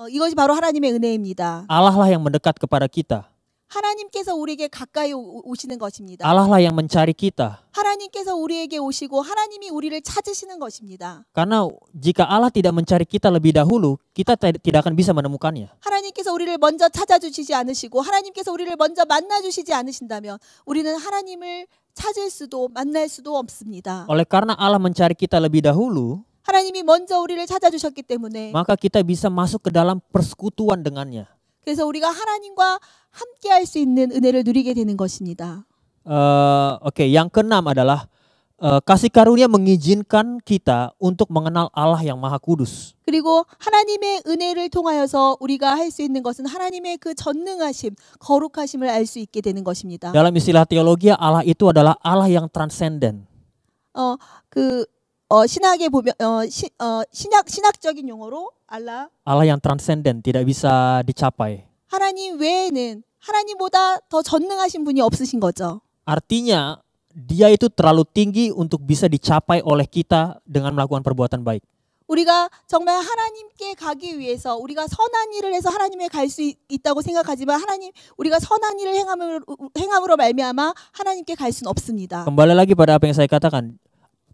어, 이것이 바로 하나님의 은혜입니다. Allah lah yang mendekat kepada kita. 하나님께서 우리에게 가까이 오시는 것입니다. Allah lah yang mencari kita. 하나님께서 우리에게 오시고 하나님이 우리를 찾으시는 것입니다. Karena jika Allah tidak mencari kita lebih dahulu, kita tidak akan bisa menemukannya. 하나님께서 우리를 먼저 찾아주시지 않으시고 하나님께서 우리를 먼저 만나주시지 않으신다면 우리는 하나님을 찾을 수도 만날 수도 없습니다. Oleh karena Allah mencari kita lebih dahulu, 하나님이 먼저 우리를 찾아주셨기 때문에 maka kita bisa masuk ke dalam persekutuan dengannya. 그래서 우리가 하나님과 함께 할수 있는 은혜를 누리게 되는 것입니다. Uh, okay. yang keenam adalah uh, kasih karunia mengizinkan kita untuk mengenal Allah yang Maha Kudus. 그리고 하나님의 은혜를 통하여서 우리가 할 있는 것은 하나님의 그 전능하심, 거룩하심을 알 있게 되는 것입니다. Dalam istilah teologi Allah itu adalah Allah yang transcendent. 어, 그 어, 신학에 보면 어, 시, 어, 신학 신학적인 용어로 알라 Allah yang transcendent tidak bisa dicapai. 하나님 외에는 하나님보다 더 전능하신 분이 없으신 거죠. Artinya dia itu terlalu tinggi untuk bisa dicapai oleh kita dengan melakukan perbuatan baik. 우리가 정말 하나님께 가기 위해서 우리가 선한 일을 해서 하나님에 갈수 있다고 생각하지만 하나님 우리가 선한 일을 행함으로, 행함으로 말미암아 하나님께 갈 수는 없습니다. Kembali lagi pada apa yang saya katakan.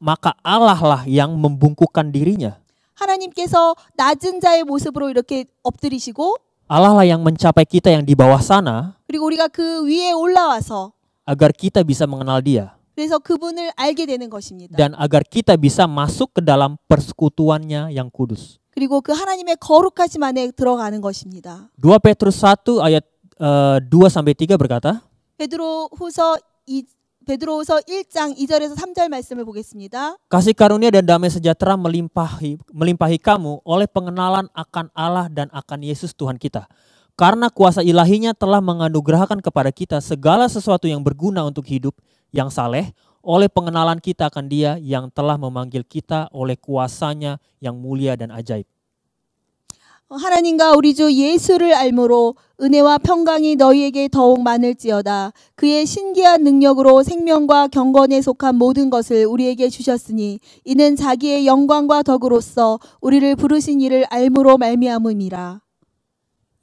Maka Allah lah yang membungkukkan dirinya. 하나님께서 낮은 자의 모습으로 이렇게 엎드리시고 Allah lah yang mencapai kita yang di bawah sana. 그리고 우리가 그 위에 올라와서 agar kita bisa mengenal Dia. 그래서 그분을 알게 되는 것입니다. Dan agar kita bisa masuk ke dalam persekutuannya yang kudus. 그리고 그 하나님의 거룩하심 안에 들어가는 것입니다. 2 Petrus 1 ayat uh, eh, 2 sampai 3 berkata. 베드로후서 2 베드로후서 1장 2절에서 3절 말씀을 보겠습니다. Kasih karunia dan damai sejahtera melimpahi melimpahi kamu oleh pengenalan akan Allah dan akan Yesus Tuhan kita. Karena kuasa ilahinya telah menganugerahkan kepada kita segala sesuatu yang berguna untuk hidup yang saleh oleh pengenalan kita akan Dia yang telah memanggil kita oleh kuasanya yang mulia dan ajaib. 하나님과 우리 주 예수를 알므로 은혜와 평강이 너희에게 더욱 많을지어다. 그의 신기한 능력으로 생명과 경건에 속한 모든 것을 우리에게 주셨으니 이는 자기의 영광과 덕으로서 우리를 부르신 이를 알므로 말미암음이라.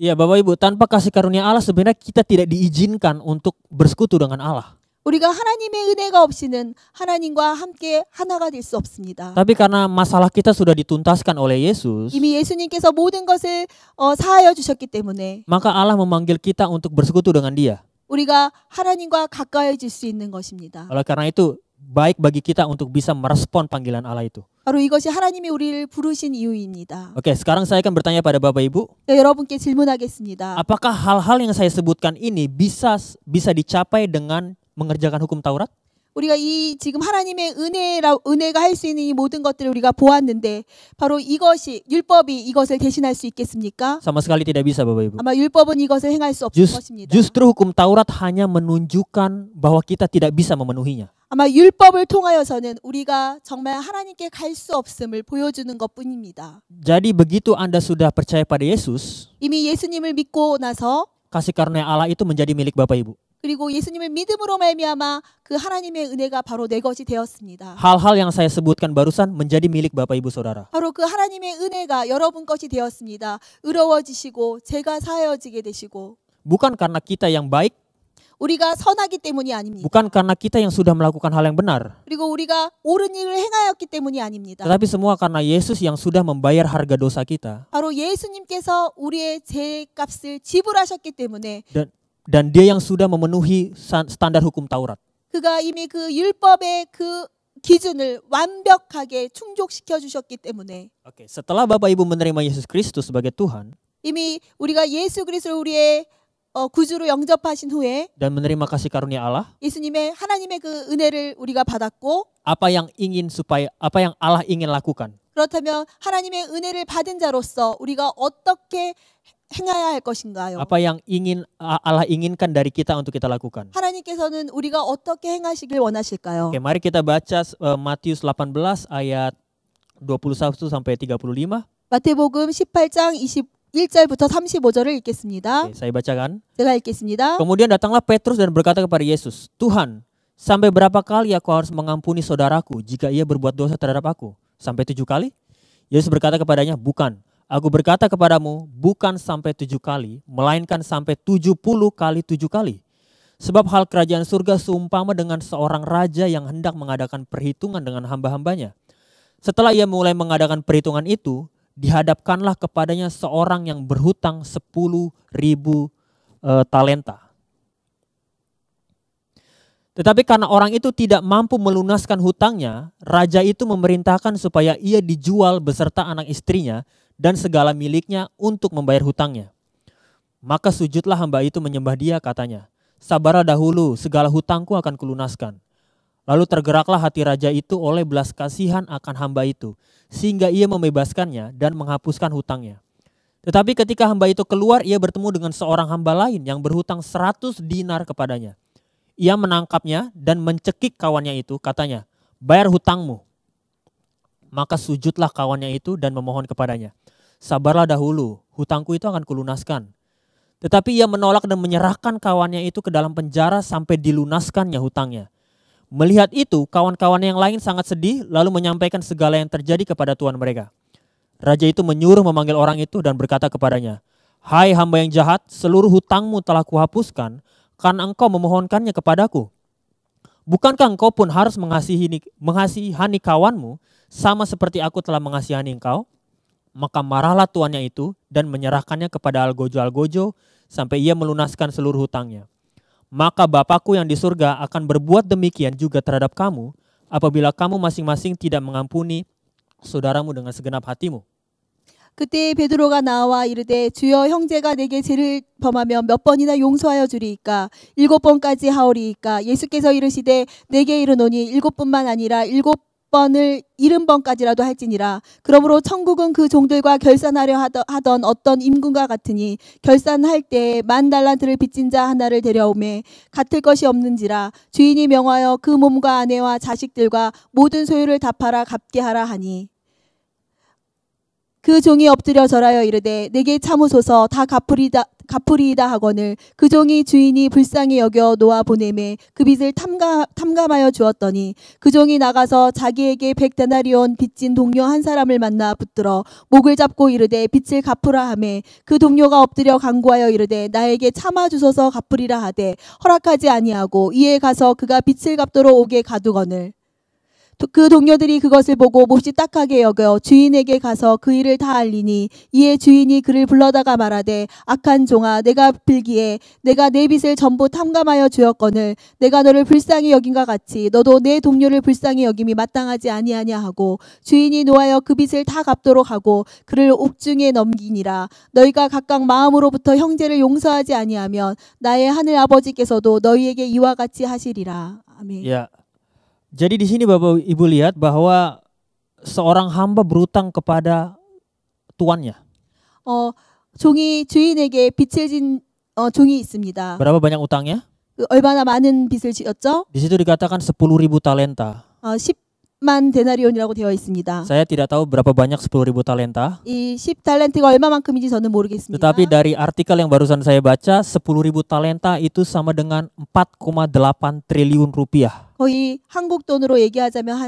Ya, Bapak Ibu, tanpa kasih karunia Allah sebenarnya kita tidak diizinkan untuk bersekutu dengan Allah. 우리가 하나님의 은혜가 없이는 하나님과 함께 하나가 될 수 없습니다. Tapi karena masalah kita sudah dituntaskan oleh Yesus. 이미 예수님께서 모든 것을 어, 사하여 주셨기 때문에. Maka Allah memanggil kita untuk bersekutu dengan Dia. 우리가 하나님과 가까워질 수 있는 것입니다. Oleh karena itu baik bagi kita untuk bisa merespon panggilan Allah itu. 바로 이것이 하나님이 우리를 부르신 이유입니다. Oke, okay, sekarang saya akan bertanya pada Bapak Ibu. 네, 여러분께 질문하겠습니다. Apakah hal-hal yang saya sebutkan ini bisa bisa dicapai dengan mengerjakan hukum Taurat? 우리가 이 지금 하나님의 은혜라 은혜가 있는 이 모든 것들을 우리가 보았는데 바로 이것이 율법이 이것을 대신할 수 있겠습니까? Sama sekali tidak bisa, Bapak Ibu. 아마 율법은 이것을 행할 수 없을 Just, 것입니다. Justru hukum Taurat hanya menunjukkan bahwa kita tidak bisa memenuhinya. 아마 율법을 통하여서는 우리가 정말 하나님께 갈 없음을 보여주는 것뿐입니다. Jadi begitu Anda sudah percaya pada Yesus, 이미 예수님을 믿고 나서 kasih karunia Allah itu menjadi milik Bapak Ibu. 그리고 예수님을 믿음으로 말미암아 그 하나님의 은혜가 바로 내 것이 되었습니다. Hal-hal yang saya sebutkan barusan menjadi milik Bapak Ibu Saudara. 바로 그 하나님의 은혜가 여러분 것이 되었습니다. 의로워지시고 제가 사여지게 되시고. Bukan karena kita yang baik 우리가 선하기 때문이 아닙니다. Bukan karena kita yang sudah melakukan hal yang benar. 그리고 우리가 옳은 일을 행하였기 때문이 아닙니다. Tetapi semua karena Yesus yang sudah membayar harga dosa kita. 바로 예수님께서 우리의 죄값을 지불하셨기 때문에 dan, dan dia yang sudah memenuhi standar hukum Taurat. 그가 이미 그 율법의 그 기준을 완벽하게 충족시켜 주셨기 때문에. Okay, setelah Bapak Ibu menerima Yesus Kristus sebagai Tuhan, 이미 우리가 예수 그리스도를 우리의 어, 구주로 영접하신 후에 dan menerima kasih karunia Allah. 예수님의 하나님의 그 은혜를 우리가 받았고 apa yang ingin supaya apa yang Allah ingin lakukan. 그렇다면 하나님의 은혜를 받은 자로서 우리가 어떻게 행해야 할 것인가요? apa yang ingin Allah inginkan dari kita untuk kita lakukan. 하나님께서는 우리가 어떻게 행하시길 원하실까요? Oke, mari kita baca uh, Matius 18 ayat 21 sampai 35. Matius 18장 20 1절부터 35절을 읽겠습니다. Okay, saya bacakan. 제가 읽겠습니다. Kemudian datanglah Petrus dan berkata kepada Yesus, "Tuhan, sampai berapa kali aku harus mengampuni saudaraku jika ia berbuat dosa terhadap aku? Sampai tujuh kali?" Yesus berkata kepadanya, "Bukan, Aku berkata kepadamu, bukan sampai tujuh kali, melainkan sampai tujuh puluh kali tujuh kali. Sebab hal kerajaan surga seumpama dengan seorang raja yang hendak mengadakan perhitungan dengan hamba-hambanya. Setelah ia mulai mengadakan perhitungan itu, dihadapkanlah kepadanya seorang yang berhutang sepuluh ribu e, talenta. Tetapi karena orang itu tidak mampu melunaskan hutangnya, raja itu memerintahkan supaya ia dijual beserta anak istrinya dan segala miliknya untuk membayar hutangnya. Maka sujudlah hamba itu menyembah dia katanya, sabarlah dahulu, segala hutangku akan kulunaskan. Lalu tergeraklah hati raja itu oleh belas kasihan akan hamba itu, sehingga ia membebaskannya dan menghapuskan hutangnya. Tetapi ketika hamba itu keluar, ia bertemu dengan seorang hamba lain yang berhutang seratus dinar kepadanya. Ia menangkapnya dan mencekik kawannya itu, katanya, bayar hutangmu maka sujudlah kawannya itu dan memohon kepadanya. Sabarlah dahulu, hutangku itu akan kulunaskan. Tetapi ia menolak dan menyerahkan kawannya itu ke dalam penjara sampai dilunaskannya hutangnya. Melihat itu, kawan kawannya yang lain sangat sedih lalu menyampaikan segala yang terjadi kepada tuan mereka. Raja itu menyuruh memanggil orang itu dan berkata kepadanya, Hai hamba yang jahat, seluruh hutangmu telah kuhapuskan, karena engkau memohonkannya kepadaku. Bukankah engkau pun harus mengasihi mengasihani kawanmu sama seperti aku telah mengasihani engkau? Maka marahlah tuannya itu dan menyerahkannya kepada algojo-algojo sampai ia melunaskan seluruh hutangnya. Maka Bapakku yang di surga akan berbuat demikian juga terhadap kamu apabila kamu masing-masing tidak mengampuni saudaramu dengan segenap hatimu. 그때 베드로가 나와 이르되 주여 형제가 내게 죄를 범하면 몇 번이나 용서하여 주리이까 일곱 번까지 하오리이까 예수께서 이르시되 내게 이르노니 일곱 뿐만 아니라 일곱 번을 일흔 번까지라도 할지니라. 그러므로 천국은 그 종들과 결산하려 하던 어떤 임금과 같으니 결산할 때에 만 달란트를 빚진 자 하나를 데려오매 같을 것이 없는지라 주인이 명하여 그 몸과 아내와 자식들과 모든 소유를 다 팔아 갚게 하라 하니 그 종이 엎드려 절하여 이르되 내게 참으소서 다 갚으리다 갚으리이다 하거늘 그 종이 주인이 불쌍히 여겨 놓아 보내매 그 빚을 탐감, 탐감하여 주었더니 그 종이 나가서 자기에게 백 데나리온 빚진 동료 한 사람을 만나 붙들어 목을 잡고 이르되 빚을 갚으라 하매 그 동료가 엎드려 강구하여 이르되 나에게 참아 주소서 갚으리라 하되 허락하지 아니하고 이에 가서 그가 빚을 갚도록 오게 가두거늘 그 동료들이 그것을 보고 몹시 딱하게 여겨 주인에게 가서 그 일을 다 알리니 이에 주인이 그를 불러다가 말하되 악한 종아 내가 빌기에 내가 내 빚을 전부 탐감하여 주었거늘 내가 너를 불쌍히 여긴과 같이 너도 내 동료를 불쌍히 여김이 마땅하지 아니하냐 하고 주인이 노하여 그 빚을 다 갚도록 하고 그를 옥중에 넘기니라 너희가 각각 마음으로부터 형제를 용서하지 아니하면 나의 하늘 아버지께서도 너희에게 이와 같이 하시리라 아멘. Yeah. Jadi di sini Bapak Ibu lihat bahwa seorang hamba berutang kepada tuannya. Oh, 종이 주인에게 빚을 진 어, 종이 있습니다. Berapa banyak utangnya? 얼마나 많은 빚을 지었죠? Di situ dikatakan 10.000 talenta. 어, 10 10만 데나리온이라고 되어 있습니다. Saya tidak tahu berapa banyak 10.000 talenta. 이10 talenta가 얼마만큼인지 저는 모르겠습니다. Tetapi dari artikel yang barusan saya baca 10.000 talenta itu sama dengan 4,8 triliun rupiah. 거의 한국 돈으로 얘기하자면 한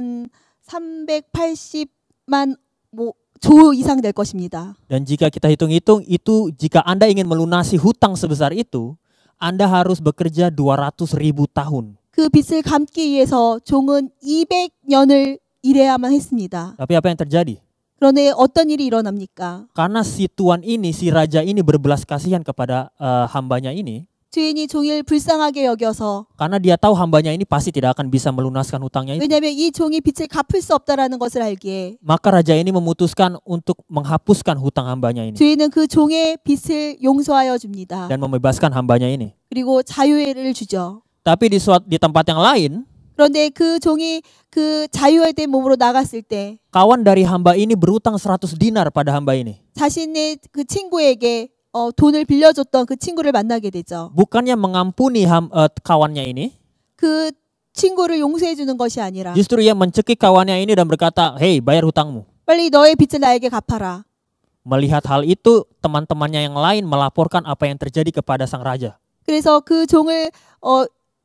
380만 뭐, 조 이상 될 것입니다. Dan jika kita hitung-hitung itu jika Anda ingin melunasi hutang sebesar itu, Anda harus bekerja 200.000 tahun. 그 빚을 갚기 위해서 종은 200년을 일해야만 했습니다. Tapi apa yang terjadi? 그런데 어떤 일이 일어납니까? Karena si tuan ini, si raja ini berbelas kasihan kepada uh, hambanya ini. 주인이 종일 불쌍하게 여겨서 karena dia tahu hambanya ini pasti tidak akan bisa melunaskan hutangnya itu. 왜냐면 이 종이 빚을 갚을 수 없다라는 것을 알기에 maka raja ini memutuskan untuk menghapuskan hutang hambanya ini. 주인은 그 종의 빚을 용서하여 줍니다. dan membebaskan hambanya ini. 그리고 자유를 주죠. Tapi di suat, di tempat yang lain, 그런데 그 종이 그 몸으로 나갔을 때 kawan dari hamba ini berutang 100 dinar pada hamba ini. 자신의 그 친구에게 어, 돈을 빌려줬던 그 친구를 만나게 되죠. bukannya mengampuni ham, uh, kawannya ini. 그 친구를 용서해 주는 것이 아니라 justru ia mencekik kawannya ini dan berkata, hei, bayar hutangmu." 빨리 너의 빚을 나에게 갚아라. Melihat hal itu, teman-temannya yang lain melaporkan apa yang terjadi kepada sang raja. 그래서 그 종을 어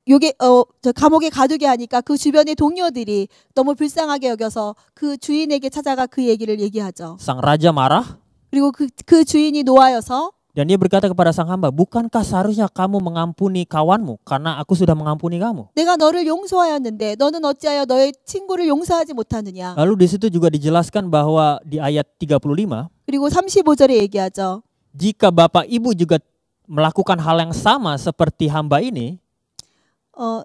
요게 어 감옥에 가두게 하니까 그 주변의 동료들이 너무 불쌍하게 여겨서 그 주인에게 찾아가 그 얘기를 얘기하죠. Sang raja marah. 그리고 그, 그 주인이 노하여서 Dan dia berkata kepada sang hamba, "Bukankah seharusnya kamu mengampuni kawanmu karena aku sudah mengampuni kamu?" 내가 너를 용서하였는데 너는 어찌하여 너의 친구를 용서하지 못하느냐? Lalu di situ juga dijelaskan bahwa di ayat 35 그리고 35절에 얘기하죠. Jika bapak ibu juga melakukan hal yang sama seperti hamba ini, Uh,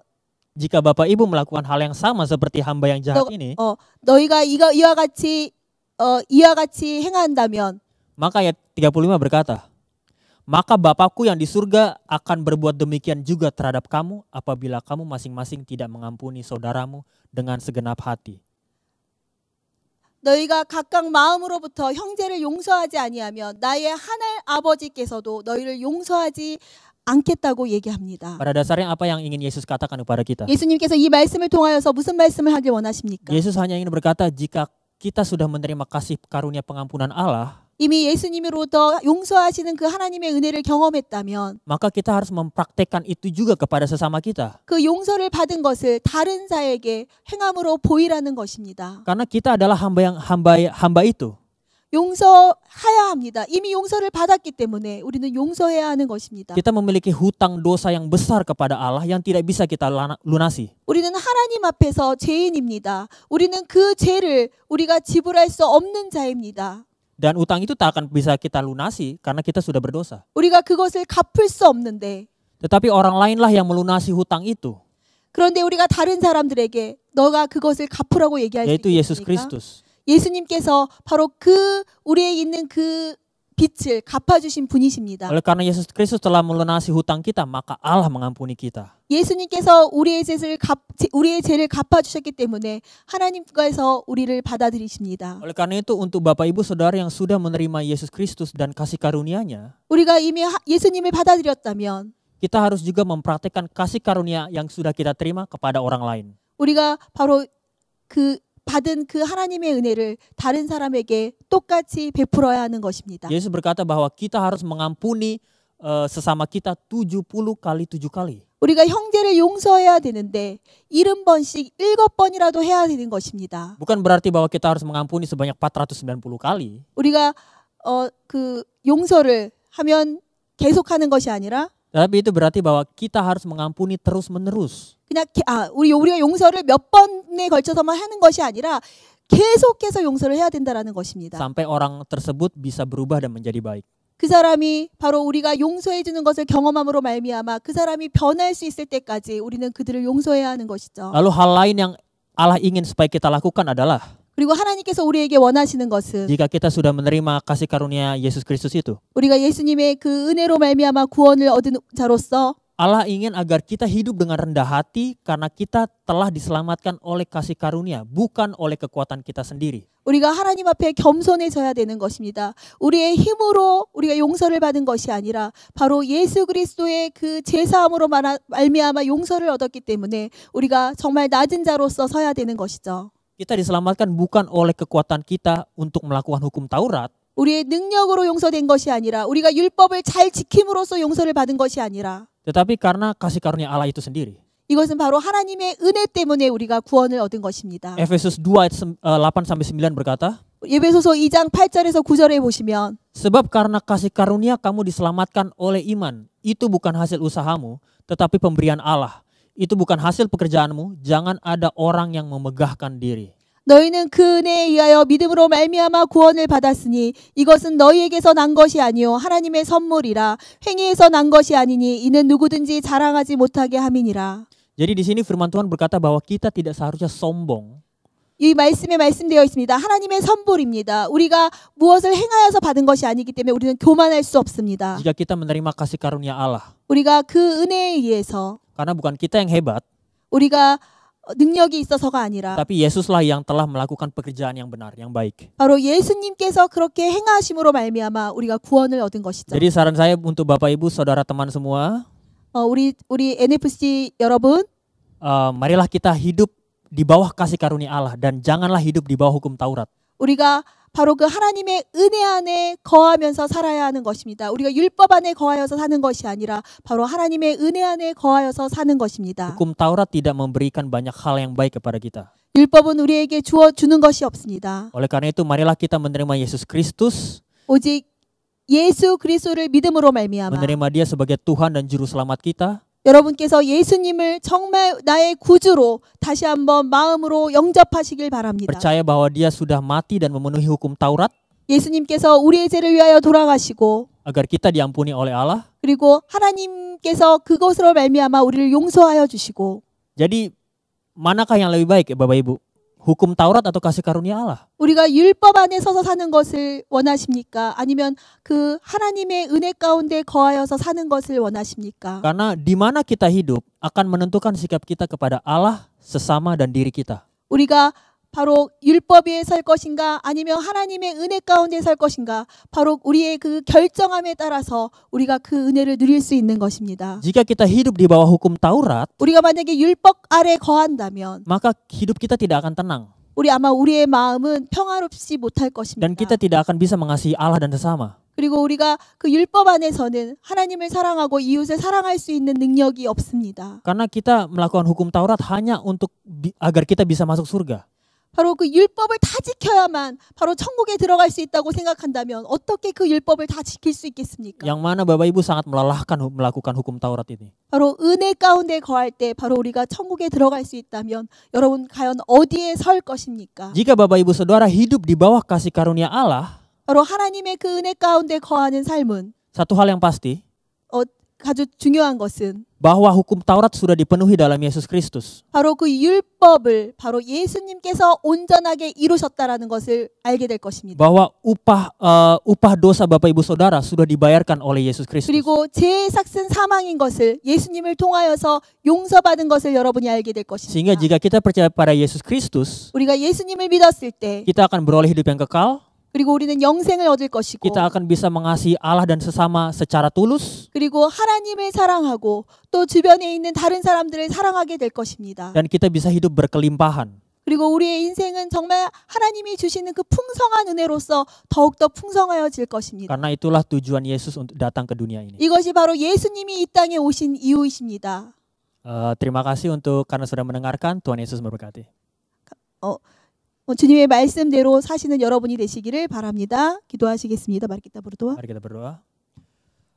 jika Bapak Ibu melakukan hal yang sama seperti hamba yang jahat 너, ini, uh, 너희가 이거 이와 같이 이와 같이 행한다면 maka ayat 35 berkata, maka Bapakku yang di surga akan berbuat demikian juga terhadap kamu apabila kamu masing-masing tidak mengampuni saudaramu dengan segenap hati. 너희가 각각 마음으로부터 형제를 용서하지 아니하면 나의 하늘 아버지께서도 너희를 용서하지 않겠다고 얘기합니다. Pada dasarnya apa yang ingin Yesus katakan kepada kita? 예수님께서 이 말씀을 통하여서 무슨 말씀을 하길 원하십니까? Yesus hanya ingin berkata jika kita sudah menerima kasih karunia pengampunan Allah 이미 예수님으로부터 용서하시는 그 하나님의 은혜를 경험했다면 maka kita harus mempraktekkan itu juga kepada sesama kita. 그 용서를 받은 것을 다른 자에게 행함으로 보이라는 것입니다. karena kita adalah hamba yang hamba hamba itu. 용서해야 합니다. 이미 용서를 받았기 때문에 우리는 용서해야 하는 것입니다. Kita memiliki hutang dosa yang besar kepada Allah yang tidak bisa kita lunasi. 우리는 하나님 앞에서 죄인입니다. 우리는 그 죄를 우리가 지불할 수 없는 자입니다. Dan utang itu tak akan bisa kita lunasi karena kita sudah berdosa. 우리가 그것을 갚을 수 없는데. Tetapi orang lainlah yang melunasi hutang itu. 그런데 우리가 다른 사람들에게 너가 그것을 갚으라고 얘기할 수 있습니까? 예수 그리스도. 예수님께서 바로 그 우리에 있는 그 빛을 갚아주신 분이십니다. Oleh karena Yesus Kristus telah melunasi hutang kita, maka Allah mengampuni kita. 예수님께서 우리의 죄를 갚 우리의 죄를 갚아 주셨기 때문에 하나님께서 우리를 받아들이십니다. Oleh karena itu untuk Bapak Ibu Saudara yang sudah menerima Yesus Kristus dan kasih karunia-Nya, 우리가 이미 예수님을 받아들였다면 kita harus juga mempraktikkan kasih karunia yang sudah kita terima kepada orang lain. 우리가 바로 그 받은 그 하나님의 은혜를 다른 사람에게 똑같이 베풀어야 하는 것입니다. 예수 berkata bahwa kita harus mengampuni uh, sesama kita 70 kali 7 kali. 우리가 형제를 용서해야 되는데 70번씩 7번이라도 해야 되는 것입니다. Bukan berarti bahwa kita harus mengampuni sebanyak 490 kali. 우리가 어, 그 용서를 하면 계속하는 것이 아니라 Tapi itu berarti bahwa kita harus mengampuni terus-menerus. 그냥 아, 우리 우리가 용서를 몇 번에 걸쳐서만 하는 것이 아니라 계속해서 용서를 해야 된다라는 것입니다. Sampai orang tersebut bisa berubah dan menjadi baik. 그 사람이 바로 우리가 용서해 주는 것을 경험함으로 말미암아 그 사람이 변할 수 있을 때까지 우리는 그들을 용서해야 하는 것이죠. Lalu hal lain yang Allah ingin supaya kita lakukan adalah 그리고 하나님께서 우리에게 원하시는 것은 jika kita sudah menerima kasih karunia Yesus Kristus itu 우리가 예수님의 그 은혜로 말미암아 구원을 얻은 자로서 Allah ingin agar kita hidup dengan rendah hati karena kita telah diselamatkan oleh kasih karunia, bukan oleh kekuatan kita sendiri. 우리가 하나님 앞에 겸손해져야 되는 것입니다. 우리의 힘으로 우리가 용서를 받은 것이 아니라 바로 예수 그리스도의 그 제사함으로 말미암아 용서를 얻었기 때문에 우리가 정말 낮은 자로서 서야 되는 것이죠. Kita diselamatkan bukan oleh kekuatan kita untuk melakukan hukum Taurat. 우리의 능력으로 용서된 것이 아니라 우리가 율법을 잘 지킴으로써 용서를 받은 것이 아니라 tetapi karena kasih karunia Allah itu sendiri. 이것은 바로 하나님의 은혜 때문에 우리가 구원을 얻은 것입니다. Efesus 2 ayat 8 eh, sampai 9 berkata 예배소서 2장 8절에서 9절에 보시면 Sebab karena kasih karunia kamu diselamatkan oleh iman, itu bukan hasil usahamu, tetapi pemberian Allah. itu bukan hasil pekerjaanmu. Jangan ada orang yang memegahkan diri. 너희는 그 은혜에 의하여 믿음으로 말미암아 구원을 받았으니 이것은 너희에게서 난 것이 아니요 하나님의 선물이라 행위에서 난 것이 아니니 이는 누구든지 자랑하지 못하게 함이니라. Jadi di sini firman Tuhan berkata bahwa kita tidak seharusnya sombong. 이 말씀에 말씀되어 있습니다. 하나님의 선물입니다. 우리가 무엇을 행하여서 받은 것이 아니기 때문에 우리는 교만할 수 없습니다. Jika kita menerima kasih karunia Allah. 우리가 그 은혜에 의해서 karena bukan kita yang hebat 우리가 능력이 있어서가 아니라 tapi Yesuslah yang telah melakukan pekerjaan yang benar yang baik 바로 예수님께서 그렇게 행하심으로 말미암아 우리가 구원을 얻은 것이죠. Jadi saran saya untuk Bapak Ibu, saudara teman semua, 어, 우리 우리 NFC 여러분 uh, marilah kita hidup di bawah kasih karunia Allah dan janganlah hidup di bawah hukum Taurat. 우리가 바로 그 하나님의 은혜 안에 거하면서 살아야 하는 것입니다. 우리가 율법 안에 거하여서 사는 것이 아니라 바로 하나님의 은혜 안에 거하여서 사는 것입니다. Hukum Taurat tidak memberikan banyak hal yang baik kepada kita. 율법은 우리에게 주어 주는 것이 없습니다. Oleh karena itu marilah kita menerima Yesus Kristus. 오직 예수 그리스도를 믿음으로 말미암아 menerima dia sebagai Tuhan dan juru selamat kita. 여러분께서 예수님을 정말 나의 구주로 다시 한번 마음으로 영접하시길 바랍니다. Percaya bahwa dia sudah mati dan memenuhi hukum Taurat. 예수님께서 우리의 죄를 위하여 돌아가시고 agar kita diampuni oleh Allah. 그리고 하나님께서 그것으로 말미암아 우리를 용서하여 주시고. Jadi manakah yang lebih baik, ya, Bapak Ibu? hukum Taurat atau kasih karunia Allah? 우리가 율법 안에 서서 사는 것을 원하십니까? 아니면 그 하나님의 은혜 가운데 거하여서 사는 것을 원하십니까? Karena di mana kita hidup akan menentukan sikap kita kepada Allah, sesama dan diri kita. 우리가 바로 율법 위에 설 것인가 아니면 하나님의 은혜 가운데 설 것인가 바로 우리의 그 결정함에 따라서 우리가 그 은혜를 누릴 수 있는 것입니다. Jika kita hidup di bawah hukum Taurat, 우리가 만약에 율법 아래 거한다면, maka hidup kita tidak akan tenang. 우리 아마 우리의 마음은 평화롭지 못할 것입니다. Dan kita tidak akan bisa mengasihi Allah dan sesama. 그리고 우리가 그 율법 안에서는 하나님을 사랑하고 이웃을 사랑할 수 있는 능력이 없습니다. Karena kita melakukan hukum Taurat hanya untuk agar kita bisa masuk surga. 바로 그 율법을 다 지켜야만 바로 천국에 들어갈 수 있다고 생각한다면 어떻게 그 율법을 다 지킬 수 있겠습니까? Yang mana Bapak Ibu sangat melelahkan melakukan hukum Taurat ini. 바로 은혜 가운데 거할 때 바로 우리가 천국에 들어갈 수 있다면 여러분 과연 어디에 설 것입니까? Jika Bapak Ibu Saudara hidup di bawah kasih karunia Allah, 바로 하나님의 그 은혜 가운데 거하는 삶은 satu hal yang pasti 아주 중요한 것은 bahwa hukum Taurat sudah dipenuhi dalam Yesus Kristus. 바로 그 율법을 바로 예수님께서 온전하게 이루셨다라는 것을 알게 될 것입니다. bahwa upah uh, upah dosa Bapak Ibu Saudara sudah dibayarkan oleh Yesus Kristus. 그리고 죄의 삭슨 사망인 것을 예수님을 통하여서 용서받은 것을 여러분이 알게 될 것입니다. sehingga jika kita percaya pada Yesus Kristus 우리가 예수님을 믿었을 때 kita akan beroleh hidup yang kekal 그리고 우리는 영생을 얻을 것이고 kita akan bisa mengasihi Allah dan sesama secara tulus 그리고 하나님을 사랑하고 또 주변에 있는 다른 사람들을 사랑하게 될 것입니다. dan kita bisa hidup berkelimpahan. 그리고 우리의 인생은 정말 하나님이 주시는 그 풍성한 은혜로서 더욱더 풍성하여질 것입니다. karena itulah tujuan Yesus untuk datang ke dunia ini. 이것이 바로 예수님이 이 땅에 오신 이유이십니다. Uh, terima kasih untuk karena sudah mendengarkan. Tuhan Yesus memberkati. 어 주님의 말씀대로 사시는 여러분이 되시기를 바랍니다. 기도하시겠습니다. Mari kita berdoa. Mari kita berdoa.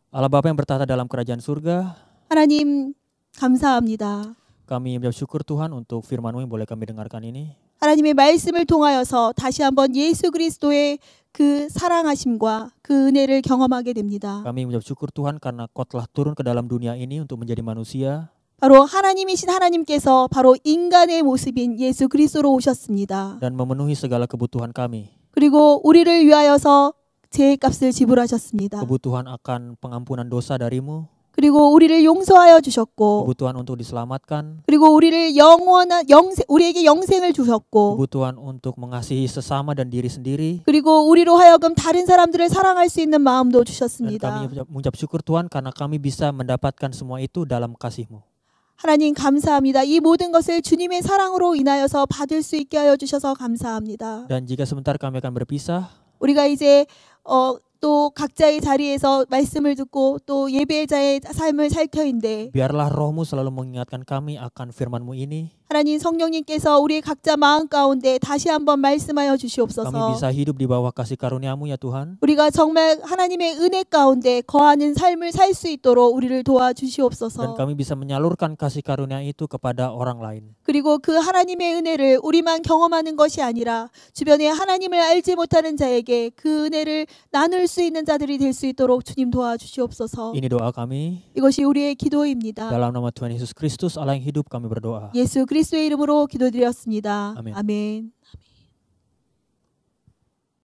Allah Bapa yang bertahta dalam kerajaan surga. 하나님 감사합니다. Kami bersyukur Tuhan untuk firman-Mu yang boleh kami dengarkan ini. 하나님의 말씀을 통하여서 다시 한번 예수 그리스도의 그 사랑하심과 그 은혜를 경험하게 됩니다. Kami mengucap syukur Tuhan karena Kau telah turun ke dalam dunia ini untuk menjadi manusia. 바로 하나님이신 하나님께서 바로 인간의 모습인 예수 그리스도로 오셨습니다. dan memenuhi segala kebutuhan kami. 그리고 우리를 위하여서 죄의 값을 지불하셨습니다. kebutuhan akan pengampunan dosa darimu. 그리고 우리를 용서하여 주셨고 kebutuhan untuk diselamatkan. 그리고 우리를 영원한 영생 우리에게 영생을 주셨고 kebutuhan untuk mengasihi sesama dan diri sendiri. 그리고 우리로 하여금 다른 사람들을 사랑할 수 있는 마음도 주셨습니다. Dan kami mengucap syukur Tuhan karena kami bisa mendapatkan semua itu dalam kasih-Mu. 하나님 감사합니다. 이 모든 것을 주님의 사랑으로 인하여서 받을 수 있게 하여 주셔서 감사합니다. Dan jika sebentar kami akan berpisah. 우리가 이제 어, 또 각자의 자리에서 말씀을 듣고 또 예배자의 삶을 살펴인데. Biarlah rohmu selalu mengingatkan kami akan firmanmu ini. 하나님 성령님께서 우리 각자 마음 가운데 다시 한번 말씀하여 주시옵소서. 우리가 정말 하나님의 은혜 가운데 거하는 삶을 살 수 있도록 우리를 도와주시옵소서. 그리고 그 하나님의 은혜를 우리만 경험하는 것이 아니라 주변에 하나님을 알지 못하는 자에게 그 은혜를 나눌 수 있는 자들이 될 수 있도록 주님 도와주시옵소서. 이것이 우리의 기도입니다. 예수 그리스도 그리스도의 이름으로 기도드렸습니다. 아멘. 아멘.